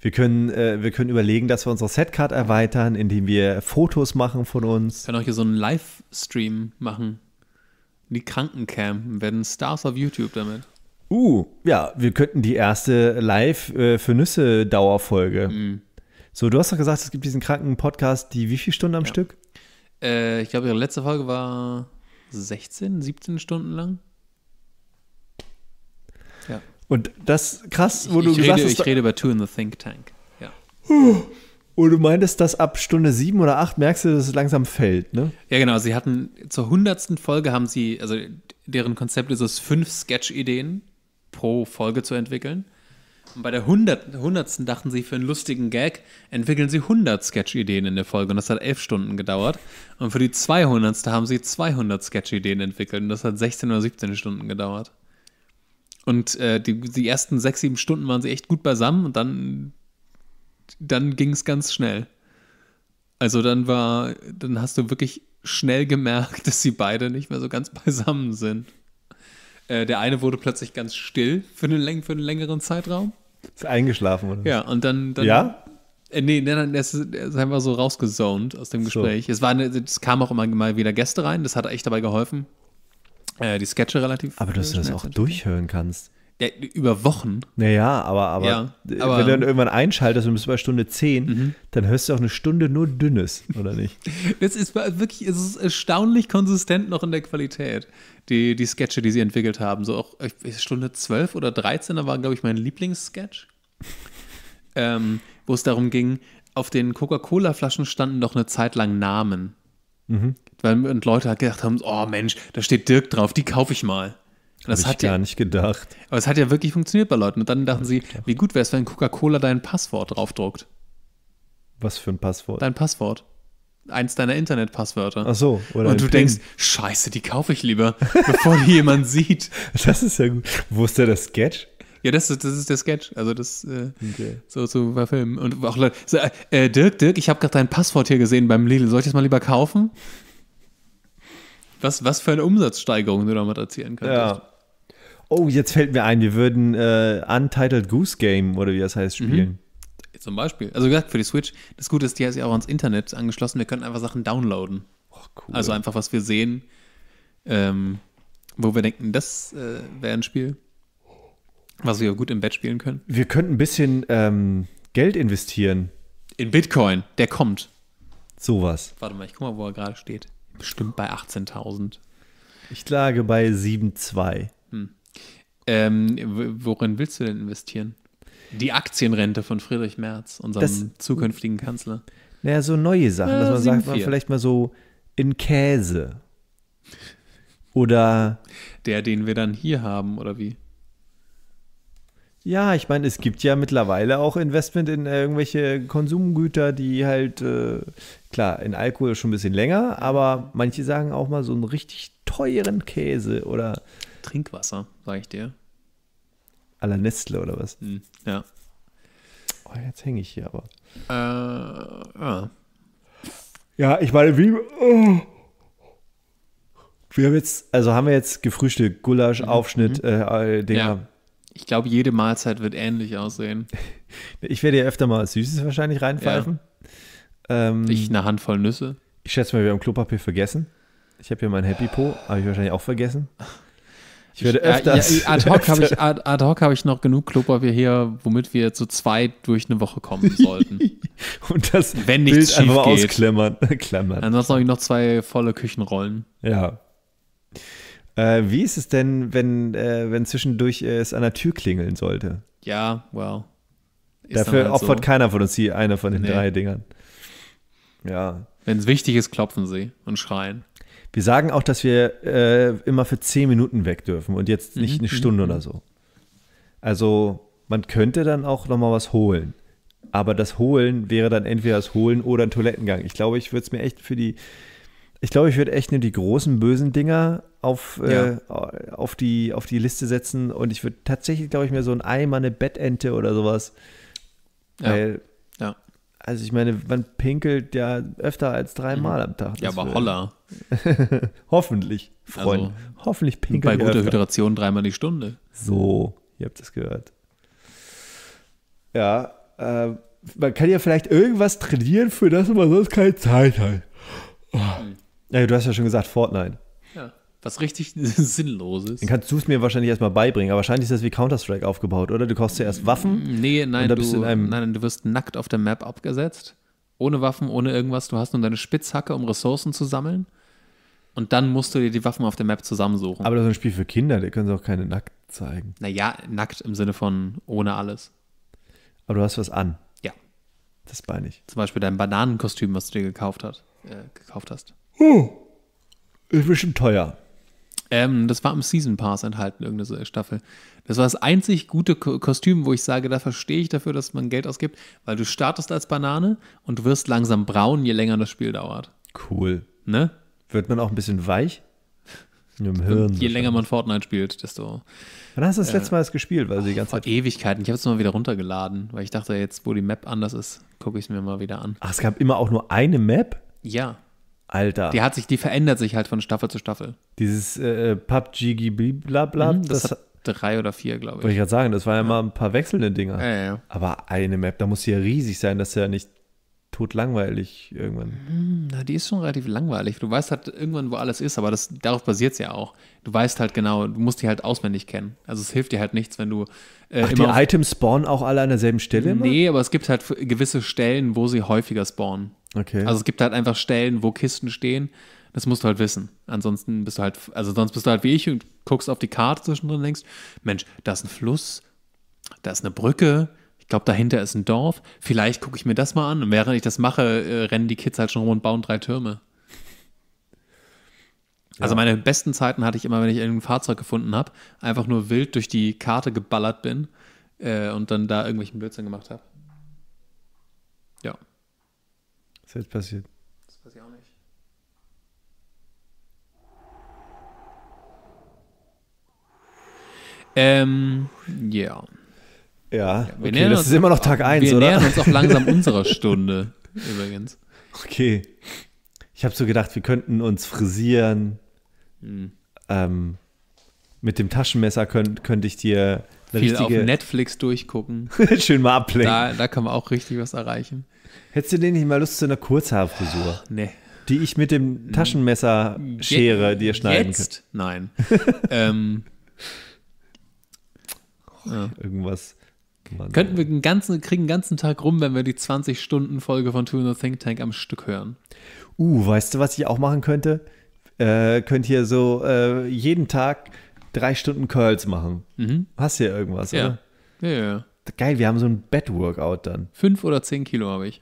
Wir können, äh, wir können überlegen, dass wir unsere Setcard erweitern, indem wir Fotos machen von uns. Wir können auch hier so einen Livestream machen. Die Krankencam werden Stars auf YouTube damit. Uh, ja, wir könnten die erste Live äh, für Nüsse Dauerfolge. Mm. So, du hast doch gesagt, es gibt diesen kranken Podcast, die wie viele Stunden am ja. Stück? Äh, ich glaube, ihre letzte Folge war 16, 17 Stunden lang. Ja. Und das krass, wo ich, ich du rede, gesagt hast. Ich rede über Two in the Think Tank. Ja. Uh. Und du meintest, dass ab Stunde sieben oder acht merkst du, dass es langsam fällt, ne? Ja, genau. Sie hatten zur hundertsten Folge haben sie, also deren Konzept ist es, fünf Sketch-Ideen pro Folge zu entwickeln. Und bei der hundertsten dachten sie, für einen lustigen Gag entwickeln sie 100 Sketch-Ideen in der Folge. Und das hat elf Stunden gedauert. Und für die 200. haben sie 200 Sketch-Ideen entwickelt. Und das hat 16 oder 17 Stunden gedauert. Und äh, die, die ersten sechs, sieben Stunden waren sie echt gut beisammen. Und dann dann ging es ganz schnell. Also dann war, dann hast du wirklich schnell gemerkt, dass sie beide nicht mehr so ganz beisammen sind. Äh, der eine wurde plötzlich ganz still für einen, für einen, längeren Zeitraum. Ist eingeschlafen, oder? Ja, und dann. dann ja? Äh, nee, nein, nein, er ist, einfach so rausgezoned aus dem Gespräch. So. Es, war eine, es kam auch immer mal wieder Gäste rein, das hat echt dabei geholfen. Äh, die Sketche relativ. Aber dass du das auch durchhören kannst. Ja, über Wochen. Naja, aber, aber, ja, aber, wenn du dann ähm, irgendwann einschaltest und bist bei Stunde 10, mhm. dann hörst du auch eine Stunde nur Dünnes, oder nicht? das ist wirklich, es ist erstaunlich konsistent noch in der Qualität, die, die Sketche, die sie entwickelt haben. So auch Stunde 12 oder 13, da war, glaube ich, mein Lieblingssketch, ähm, wo es darum ging, auf den Coca-Cola-Flaschen standen doch eine Zeit lang Namen. Mhm. Weil und Leute halt gedacht haben, oh Mensch, da steht Dirk drauf, die kaufe ich mal das hat ich ja, nicht gedacht. Aber es hat ja wirklich funktioniert bei Leuten. Und dann dachten sie, wie gut wäre es, wenn Coca-Cola dein Passwort draufdruckt. Was für ein Passwort? Dein Passwort. Eins deiner Internetpasswörter. Ach so, oder Und du Pin. denkst, Scheiße, die kaufe ich lieber, bevor die jemand sieht. Das ist ja gut. Wo ist der Sketch? Ja, das ist, das ist der Sketch. Also das äh, okay. so, zu verfilmen. Und auch Leute, so, äh, äh, Dirk, Dirk, ich habe gerade dein Passwort hier gesehen beim Lidl. Soll ich das mal lieber kaufen? Was, was für eine Umsatzsteigerung du damit erzielen könntest. Ja. Oh, jetzt fällt mir ein, wir würden äh, Untitled Goose Game oder wie das heißt mhm. spielen. Mhm. Zum Beispiel. Also wie gesagt, für die Switch, das Gute ist, die ist ja auch ans Internet angeschlossen. Wir können einfach Sachen downloaden. Oh, cool. Also einfach, was wir sehen, ähm, wo wir denken, das äh, wäre ein Spiel, was wir gut im Bett spielen können. Wir könnten ein bisschen ähm, Geld investieren. In Bitcoin, der kommt. Sowas. Warte mal, ich guck mal, wo er gerade steht. Bestimmt bei 18.000. Ich lage bei 7,2. Ähm, worin willst du denn investieren? Die Aktienrente von Friedrich Merz, unserem das, zukünftigen Kanzler. Naja, so neue Sachen, ja, dass man sagt, man vielleicht mal so in Käse. Oder. Der, den wir dann hier haben, oder wie? Ja, ich meine, es gibt ja mittlerweile auch Investment in äh, irgendwelche Konsumgüter, die halt, äh, klar, in Alkohol schon ein bisschen länger, aber manche sagen auch mal so einen richtig teuren Käse oder. Trinkwasser, sage ich dir. Aller Nestle oder was? Hm, ja. Oh, jetzt hänge ich hier aber. Äh, ja. Ja, ich meine, wie. Oh. Wir haben jetzt, also haben wir jetzt gefrühstückt, Gulasch, mhm. Aufschnitt, mhm. äh, Dinger. Ja. Ich glaube, jede Mahlzeit wird ähnlich aussehen. Ich werde ja öfter mal Süßes wahrscheinlich reinpfeifen. Ja. Ähm, ich eine Handvoll Nüsse. Ich schätze mal, wir haben Klopapier vergessen. Ich habe hier mein Happy Po, habe ich wahrscheinlich auch vergessen. Ich werde öfters. Ja, ad hoc habe ich, ad, ad hab ich noch genug Klopapier hier, womit wir zu zweit durch eine Woche kommen sollten. Und das Wenn nichts Bild einfach geht. ausklammern. Klammern. Ansonsten habe ich noch zwei volle Küchenrollen. Ja. Äh, wie ist es denn, wenn, äh, wenn zwischendurch äh, es an der Tür klingeln sollte? Ja, well. Dafür halt opfert so. keiner von uns hier eine von den nee. drei Dingern. Ja. Wenn es wichtig ist, klopfen sie und schreien. Wir sagen auch, dass wir äh, immer für zehn Minuten weg dürfen und jetzt nicht mhm. eine mhm, Stunde mhm. oder so. Also man könnte dann auch nochmal was holen. Aber das Holen wäre dann entweder das Holen oder ein Toilettengang. Ich glaube, ich würde es mir echt für die, ich glaube, ich würde echt nur die großen bösen Dinger auf, äh, ja. äh, auf, die, auf die Liste setzen und ich würde tatsächlich, glaube ich, mir so ein Eimer, eine Bettente oder sowas. Ja. Weil, ja. Also ich meine, man pinkelt ja öfter als dreimal am Tag. Ja, aber will. holla. hoffentlich, Freunde. Also, hoffentlich pinkelt Bei guter Hydration dreimal die Stunde. So, ihr habt es gehört. Ja, äh, man kann ja vielleicht irgendwas trainieren, für das man sonst keine Zeit hat. Oh. Ja, du hast ja schon gesagt, Fortnite was richtig Sinnloses. Dann kannst du es mir wahrscheinlich erstmal beibringen, aber wahrscheinlich ist das wie Counter-Strike aufgebaut, oder? Du kaufst ja erst Waffen. Mm, nee, nein, du, nein, nein, du wirst nackt auf der Map abgesetzt. Ohne Waffen, ohne irgendwas. Du hast nur deine Spitzhacke, um Ressourcen zu sammeln. Und dann musst du dir die Waffen auf der Map zusammensuchen. Aber das ist ein Spiel für Kinder, die können sie auch keine nackt zeigen. Naja, nackt im Sinne von ohne alles. Aber du hast was an. Ja. Das meine ich. Zum Beispiel dein Bananenkostüm, was du dir gekauft, hat, äh, gekauft hast. Huh. Ist bestimmt teuer. Ähm, das war im Season Pass enthalten, irgendeine Staffel. Das war das einzig gute Kostüm, wo ich sage, da verstehe ich dafür, dass man Geld ausgibt, weil du startest als Banane und du wirst langsam braun, je länger das Spiel dauert. Cool. Ne? Wird man auch ein bisschen weich? Im Hirn. Je länger man Fortnite spielt, desto. Wann hast du das äh, letzte Mal das gespielt? Weil die oh, ganze Zeit. Ewigkeiten. Ich habe es mal wieder runtergeladen, weil ich dachte, jetzt, wo die Map anders ist, gucke ich es mir mal wieder an. Ach, es gab immer auch nur eine Map? Ja. Alter. Die hat sich, die verändert sich halt von Staffel zu Staffel. Dieses äh, äh PUBG blablabla. Mhm, das, das hat drei oder vier, glaube ich. Wollte ich gerade sagen, das waren ja, mal ein paar wechselnde Dinger. Ja, ja. Aber eine Map, da muss sie ja riesig sein, dass sie ja nicht tot langweilig irgendwann. Hm, na, die ist schon relativ langweilig. Du weißt halt irgendwann, wo alles ist, aber das, darauf basiert es ja auch. Du weißt halt genau, du musst die halt auswendig kennen. Also es hilft dir halt nichts, wenn du. Äh, Ach, die Items spawnen auch alle an derselben Stelle? Immer? Nee, aber es gibt halt gewisse Stellen, wo sie häufiger spawnen. Okay. Also es gibt halt einfach Stellen, wo Kisten stehen. Das musst du halt wissen. Ansonsten bist du halt, also sonst bist du halt wie ich und guckst auf die Karte zwischendrin und denkst, Mensch, da ist ein Fluss, da ist eine Brücke, ich glaube, dahinter ist ein Dorf. Vielleicht gucke ich mir das mal an. Und während ich das mache, äh, rennen die Kids halt schon rum und bauen drei Türme. Ja. Also meine besten Zeiten hatte ich immer, wenn ich irgendein Fahrzeug gefunden habe, einfach nur wild durch die Karte geballert bin äh, und dann da irgendwelchen Blödsinn gemacht habe. Ja ist jetzt passiert? Das weiß ich auch nicht. Ähm, yeah. ja. Ja, okay, das ist immer noch Tag 1, oder? Wir nähern uns auch langsam unserer Stunde, übrigens. Okay. Ich habe so gedacht, wir könnten uns frisieren. Hm. Ähm, mit dem Taschenmesser könnte könnt ich dir eine Viel richtige... auf Netflix durchgucken. Schön mal ablenken. Da, da kann man auch richtig was erreichen. Hättest du denn nicht mal Lust zu einer Kurzhaarfrisur? Ah, nee. Die ich mit dem hm. Taschenmesser schere, Je dir schneiden jetzt? kann. Nein. ähm, ja. Irgendwas. Mann. Könnten wir den ganzen, kriegen den ganzen Tag rum, wenn wir die 20-Stunden-Folge von Two in the Think Tank am Stück hören. Uh, weißt du, was ich auch machen könnte? Äh, könnt ihr so äh, jeden Tag drei Stunden Curls machen. Mhm. Hast du hier irgendwas, ja. oder? Ja, ja, ja. Geil, wir haben so ein Bett-Workout dann. Fünf oder zehn Kilo habe ich.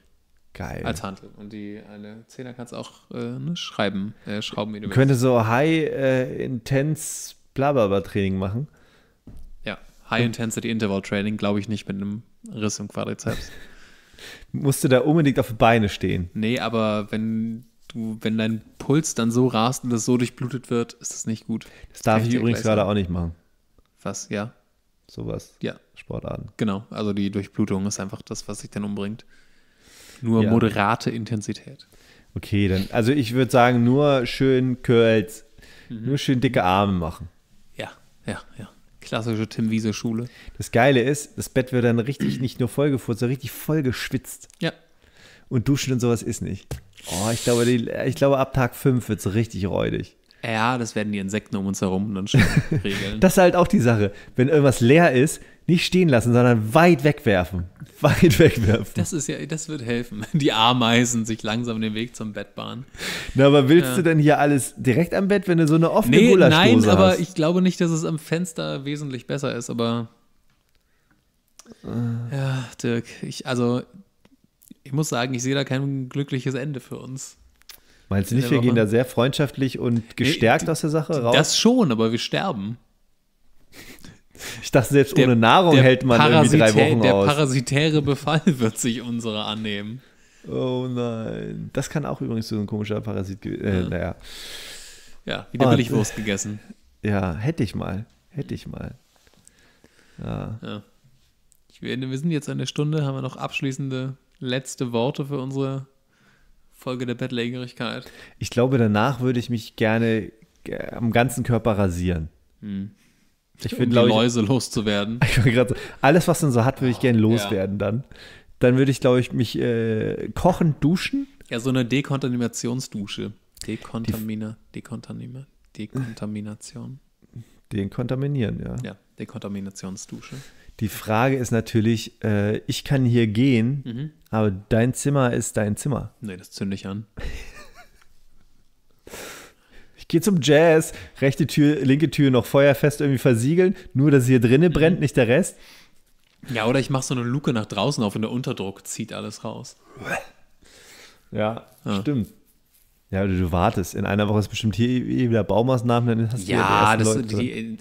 Geil. Als Handel. Und die eine Zehner kannst auch äh, ne, schreiben, äh, schrauben, wie du Könnte willst. so High-Intense-Blablabla-Training äh, machen. Ja, High-Intensity-Interval-Training glaube ich nicht mit einem Riss im Quadrizeps. Musst du da unbedingt auf Beine stehen. Nee, aber wenn du, wenn dein Puls dann so rast und das so durchblutet wird, ist das nicht gut. Das, das darf ich übrigens gerade auch nicht machen. Was, ja? sowas. Ja. Sportarten. Genau, also die Durchblutung ist einfach das, was sich dann umbringt. Nur ja. moderate Intensität. Okay, dann, also ich würde sagen, nur schön Curls, mhm. nur schön dicke Arme machen. Ja, ja, ja. Klassische Tim Wiese Schule. Das Geile ist, das Bett wird dann richtig nicht nur vollgefurzt, sondern richtig vollgeschwitzt. Ja. Und duschen und sowas ist nicht. Oh, ich glaube, die, ich glaube ab Tag 5 wird es richtig räudig. Ja, das werden die Insekten um uns herum dann schon regeln. das ist halt auch die Sache. Wenn irgendwas leer ist, nicht stehen lassen, sondern weit wegwerfen. Weit wegwerfen. Das ist ja, das wird helfen. Die Ameisen sich langsam den Weg zum Bett bahnen. Na, aber willst ja. du denn hier alles direkt am Bett, wenn du so eine offene nee, Gulaschdose nein, hast? Nein, aber ich glaube nicht, dass es am Fenster wesentlich besser ist, aber äh. ja, Dirk, ich, also ich muss sagen, ich sehe da kein glückliches Ende für uns. Meinst du nicht, wir gehen da sehr freundschaftlich und gestärkt nee, aus der Sache raus? Das schon, aber wir sterben. Ich dachte, selbst der, ohne Nahrung hält man irgendwie drei Wochen der aus. Der parasitäre Befall wird sich unsere annehmen. Oh nein. Das kann auch übrigens so ein komischer Parasit. Äh, ja. Naja. Ja, wieder ah, Billigwurst gegessen. Ja, hätte ich mal. Hätte ich mal. Ja. ja. Ich, wir sind jetzt eine Stunde. Haben wir noch abschließende letzte Worte für unsere Folge der Bettlägerigkeit. Ich glaube, danach würde ich mich gerne äh, am ganzen Körper rasieren. Hm. Ich um finde, die Läuse ich, loszuwerden. Ich so, alles, was man so hat, würde ich gerne loswerden ja. dann. Dann würde ich, glaube ich, mich äh, kochen, duschen. Ja, so eine Dekontaminationsdusche. Dekontamina, Dekontamina, Dekontamination. Dekontaminieren, ja. Ja, Dekontaminationsdusche. Die Frage ist natürlich, äh, ich kann hier gehen, mhm. Aber dein Zimmer ist dein Zimmer. Nee, das zünde ich an. ich gehe zum Jazz, rechte Tür, linke Tür noch feuerfest irgendwie versiegeln, nur dass hier drinnen brennt, mhm. nicht der Rest. Ja, oder ich mache so eine Luke nach draußen auf und der Unterdruck zieht alles raus. Ja, ah. stimmt. Ja, du, du, wartest. In einer Woche ist bestimmt hier eh wieder Baumaßnahmen, dann hast du ja, das, die,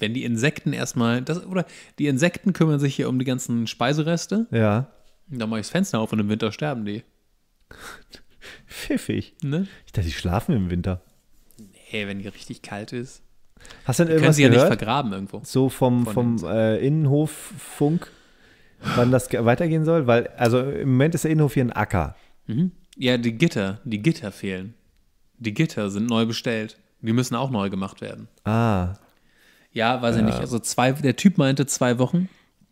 wenn die Insekten erstmal, das, oder die Insekten kümmern sich hier um die ganzen Speisereste. Ja. Dann mache ich das Fenster auf und im Winter sterben die. Pfiffig. Ne? Ich dachte, die schlafen im Winter. Nee, wenn die richtig kalt ist. Hast du denn die irgendwas können sie gehört? ja nicht vergraben irgendwo. So vom, vom äh, Innenhoffunk, wann das weitergehen soll? Weil, also im Moment ist der Innenhof hier ein Acker. Mhm. Ja, die Gitter, die Gitter fehlen. Die Gitter sind neu bestellt. Die müssen auch neu gemacht werden. Ah. Ja, weiß ja. ich nicht. Also zwei, der Typ meinte zwei Wochen.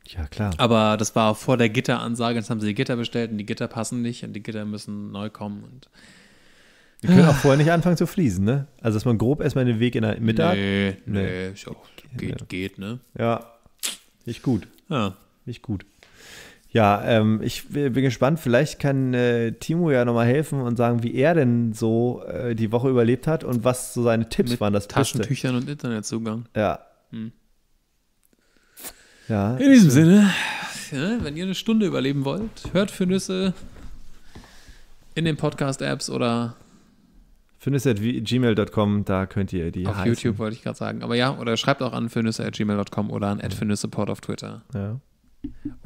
Ja, klar. Aber das war vor der Gitteransage, jetzt haben sie die Gitter bestellt und die Gitter passen nicht und die Gitter müssen neu kommen und wir können auch vorher nicht anfangen zu fließen, ne? Also, dass man grob erstmal den Weg in der Mitte hat. Nee, nee, nee. Auch, geht, ja. geht, ne? Ja, nicht gut. Ja. Nicht gut. Ja, ähm, ich bin gespannt. Vielleicht kann äh, Timo ja nochmal helfen und sagen, wie er denn so äh, die Woche überlebt hat und was so seine Tipps Mit waren. Das Taschentüchern passte. und Internetzugang. Ja. Hm. Ja, In diesem Sinne, wenn ihr eine Stunde überleben wollt, hört für Nüsse in den Podcast-Apps oder fürnüsse.gmail.com, da könnt ihr die Auf heißen. YouTube wollte ich gerade sagen. Aber ja, oder schreibt auch an fürnüsse.gmail.com oder an fürnüssepod auf Twitter. Ja.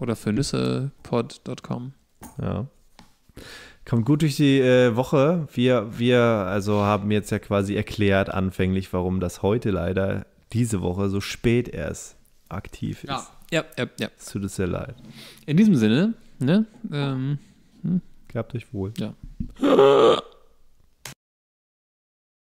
Oder fürnüssepod.com. Ja. Kommt gut durch die äh, Woche. Wir, wir also haben jetzt ja quasi erklärt anfänglich, warum das heute leider diese Woche so spät erst aktiv ist. Ja. Ja, ja, ja. Es tut es sehr leid. In diesem Sinne, ne? Ähm, hm? Gehabt euch wohl. Ja.